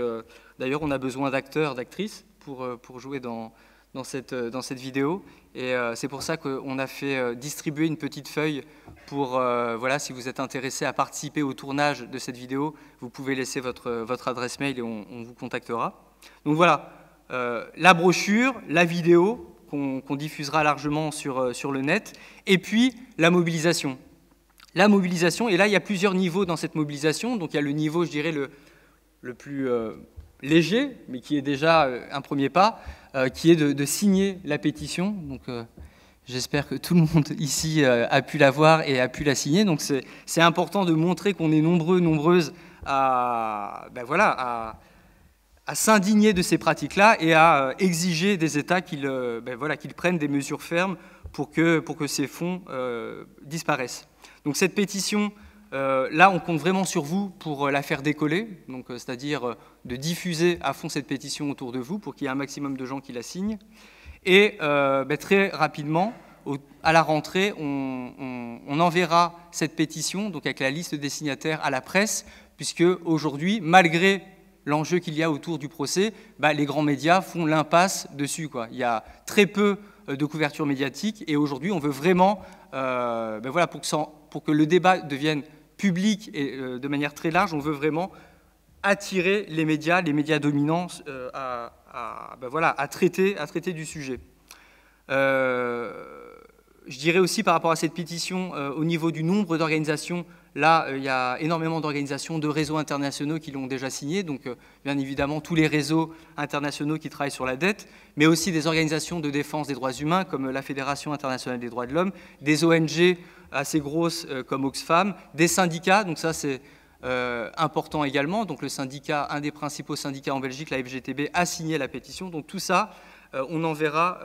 d'ailleurs, on a besoin d'acteurs, d'actrices pour, pour jouer dans, dans, cette, dans cette vidéo. Et c'est pour ça qu'on a fait distribuer une petite feuille pour, voilà, si vous êtes intéressé à participer au tournage de cette vidéo, vous pouvez laisser votre, votre adresse mail et on, on vous contactera. Donc voilà, euh, la brochure, la vidéo qu'on diffusera largement euh, sur, le net, et puis la mobilisation. La mobilisation, et là il y a plusieurs niveaux dans cette mobilisation, donc il y a le niveau, je dirais, le, le plus euh, léger, mais qui est déjà un premier pas, qui est de, signer la pétition. Donc j'espère que tout le monde ici a pu la voir et a pu la signer. Donc c'est important de montrer qu'on est nombreux, nombreuses à, ben voilà, à, s'indigner de ces pratiques-là et à euh, exiger des États qu'ils euh, ben voilà, prennent des mesures fermes pour que, pour que ces fonds euh, disparaissent. Donc cette pétition, là, on compte vraiment sur vous pour la faire décoller, c'est-à-dire de diffuser à fond cette pétition autour de vous pour qu'il y ait un maximum de gens qui la signent. Et ben très rapidement, à la rentrée, on, on, enverra cette pétition, donc avec la liste des signataires, à la presse, puisque aujourd'hui, malgré l'enjeu qu'il y a autour du procès, bah, les grands médias font l'impasse dessus. Il y a très peu euh, de couverture médiatique et aujourd'hui, on veut vraiment, euh, ben pour que, le débat devienne public et euh, de manière très large, on veut vraiment attirer les médias, les médias dominants ben à, traiter, à traiter du sujet. je dirais aussi par rapport à cette pétition, au niveau du nombre d'organisations Là, euh, il y a énormément d'organisations, de réseaux internationaux qui l'ont déjà signé, donc euh, bien évidemment tous les réseaux internationaux qui travaillent sur la dette, mais aussi des organisations de défense des droits humains comme la Fédération internationale des droits de l'homme, des ONG assez grosses euh, comme Oxfam, des syndicats, donc ça c'est important également, donc le syndicat, un des principaux syndicats en Belgique, la FGTB, a signé la pétition, donc tout ça, on enverra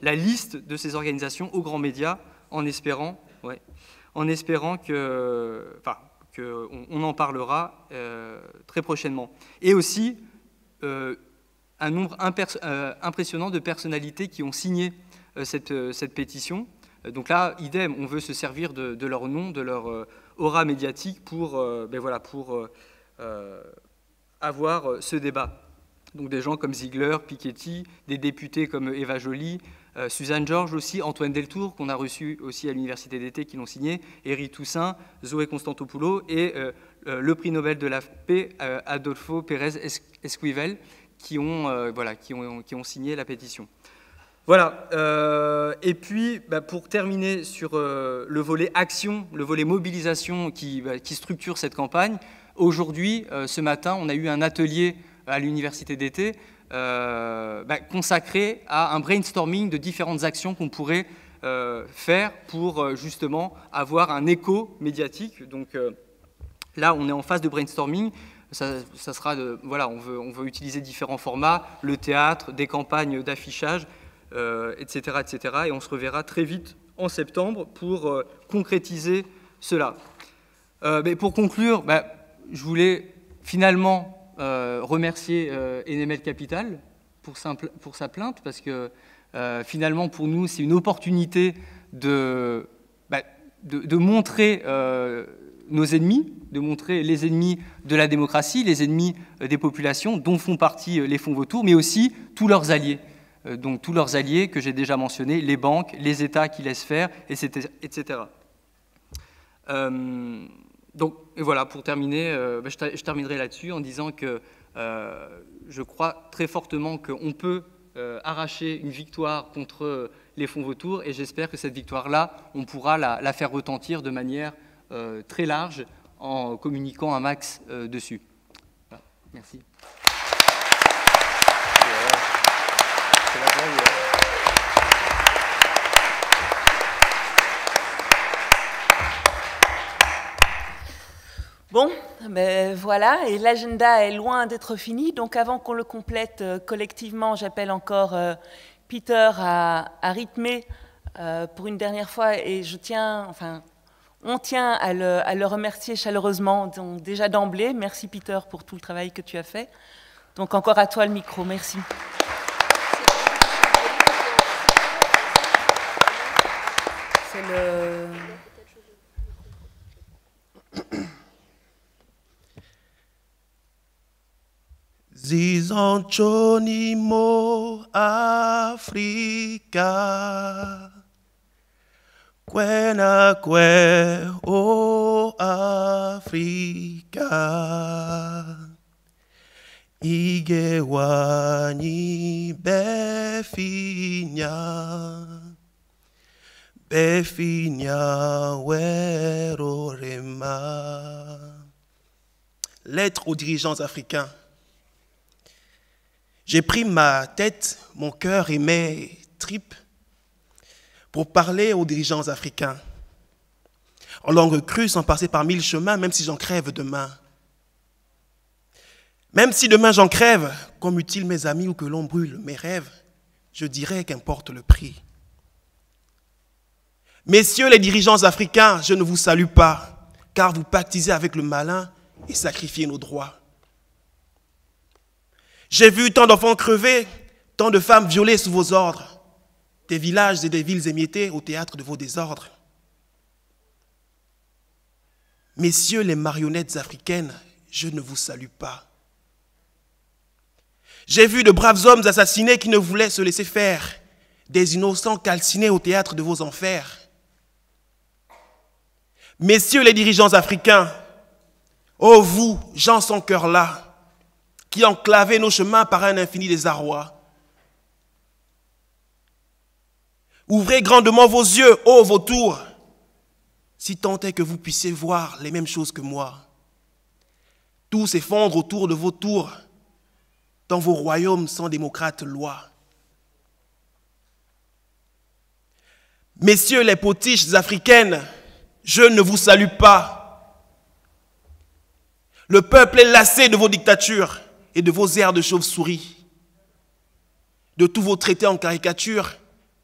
la liste de ces organisations aux grands médias en espérant en espérant que, enfin, on, en parlera euh, très prochainement. Et aussi euh, un nombre euh, impressionnant de personnalités qui ont signé cette, pétition. Donc là, idem, on veut se servir de, leur nom, de leur aura médiatique pour, ben voilà, pour avoir ce débat. Donc des gens comme Ziegler, Piketty, des députés comme Eva Joly, euh, Suzanne Georges aussi, Antoine Deltour, qu'on a reçu aussi à l'Université d'été, qui l'ont signé, Éric Toussaint, Zoé Constantopoulou et euh, euh, le prix Nobel de la paix, Adolfo Pérez Esquivel, qui ont, signé la pétition. Voilà. et puis, bah, pour terminer sur le volet action, le volet mobilisation qui, bah, structure cette campagne, aujourd'hui, ce matin, on a eu un atelier à l'université d'été euh, bah, consacré à un brainstorming de différentes actions qu'on pourrait euh, faire pour euh, justement avoir un écho médiatique. Donc là, on est en phase de brainstorming. Ça, sera de, voilà, on veut, on veut utiliser différents formats, le théâtre, des campagnes d'affichage, etc., etc. Et on se reverra très vite en septembre pour concrétiser cela. mais pour conclure, bah, je voulais finalement euh, remercier euh, Enemel Capital pour sa, pour sa, plainte, parce que euh, finalement, pour nous, c'est une opportunité de, bah, de, montrer nos ennemis, de montrer les ennemis de la démocratie, les ennemis des populations, dont font partie les fonds vautours, mais aussi tous leurs alliés. Donc tous leurs alliés que j'ai déjà mentionnés, les banques, les États qui laissent faire, etc. Euh, donc voilà, pour terminer, euh, bah, je, terminerai là-dessus en disant que euh, je crois très fortement qu'on peut euh, arracher une victoire contre les fonds vautours et j'espère que cette victoire-là, on pourra la, faire retentir de manière très large en communiquant un max dessus. Merci. Bon, ben voilà, et l'agenda est loin d'être fini, donc avant qu'on le complète euh, collectivement, j'appelle encore euh, Peter à, rythmer euh, pour une dernière fois, et je tiens, enfin, on tient à le, à le remercier chaleureusement, donc déjà d'emblée, merci Peter pour tout le travail que tu as fait. Donc encore à toi le micro, merci. C'est le... Zizanchonimo on Africa. Quena que o Africa. Igewani befinya. Befinya werorema. Lettre aux dirigeants africains. J'ai pris ma tête, mon cœur et mes tripes pour parler aux dirigeants africains. En langue crue, sans passer par mille chemins, même si j'en crève demain. Même si demain j'en crève, comme utile mes amis ou que l'on brûle mes rêves, je dirais qu'importe le prix. Messieurs les dirigeants africains, je ne vous salue pas, car vous pactisez avec le malin et sacrifiez nos droits. J'ai vu tant d'enfants crever, tant de femmes violées sous vos ordres, des villages et des villes émiettées au théâtre de vos désordres. Messieurs les marionnettes africaines, je ne vous salue pas. J'ai vu de braves hommes assassinés qui ne voulaient se laisser faire, des innocents calcinés au théâtre de vos enfers. Messieurs les dirigeants africains, oh vous, gens sans cœur là, qui enclavait nos chemins par un infini désarroi. Ouvrez grandement vos yeux, ô tours, si tant est que vous puissiez voir les mêmes choses que moi. Tout s'effondre autour de vos tours, dans vos royaumes sans démocrate loi. Messieurs les potiches africaines, je ne vous salue pas. Le peuple est lassé de vos dictatures et de vos airs de chauve-souris, de tous vos traités en caricature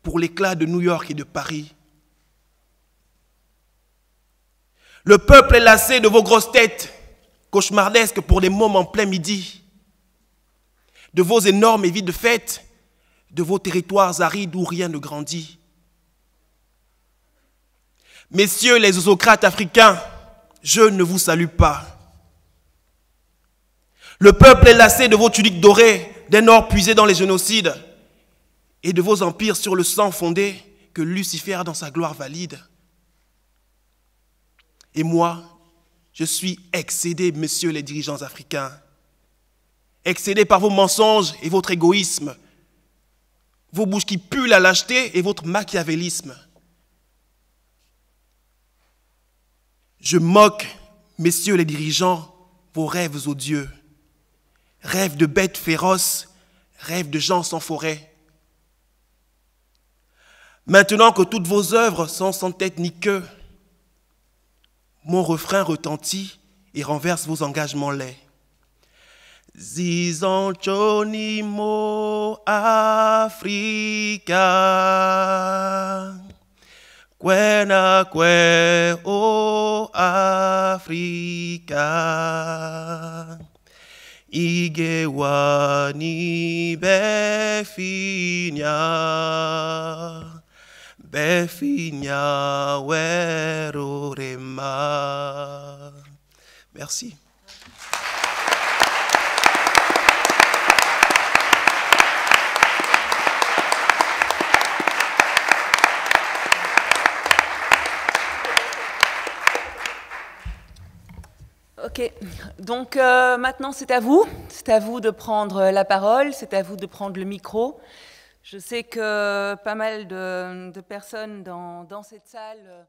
pour l'éclat de New York et de Paris. Le peuple est lassé de vos grosses têtes cauchemardesques pour des moments en plein midi, de vos énormes et vides fêtes, de vos territoires arides où rien ne grandit. Messieurs les osocrates africains, je ne vous salue pas. Le peuple est lassé de vos tuniques dorées, d'un or puisé dans les génocides et de vos empires sur le sang fondé que Lucifer dans sa gloire valide. Et moi, je suis excédé, messieurs les dirigeants africains, excédé par vos mensonges et votre égoïsme, vos bouches qui pullent à lâcheté et votre machiavélisme. Je moque, messieurs les dirigeants, vos rêves odieux rêve de bêtes féroces, rêve de gens sans forêt. Maintenant que toutes vos œuvres sont sans tête ni queue, mon refrain retentit et renverse vos engagements laids. Zizanchonimo Africa. Quena que o oh, Africa igewani befina Befinya werorema merci Ok, donc euh, maintenant c'est à vous. C'est à vous de prendre la parole, c'est à vous de prendre le micro. Je sais que pas mal de, personnes dans cette salle... Euh,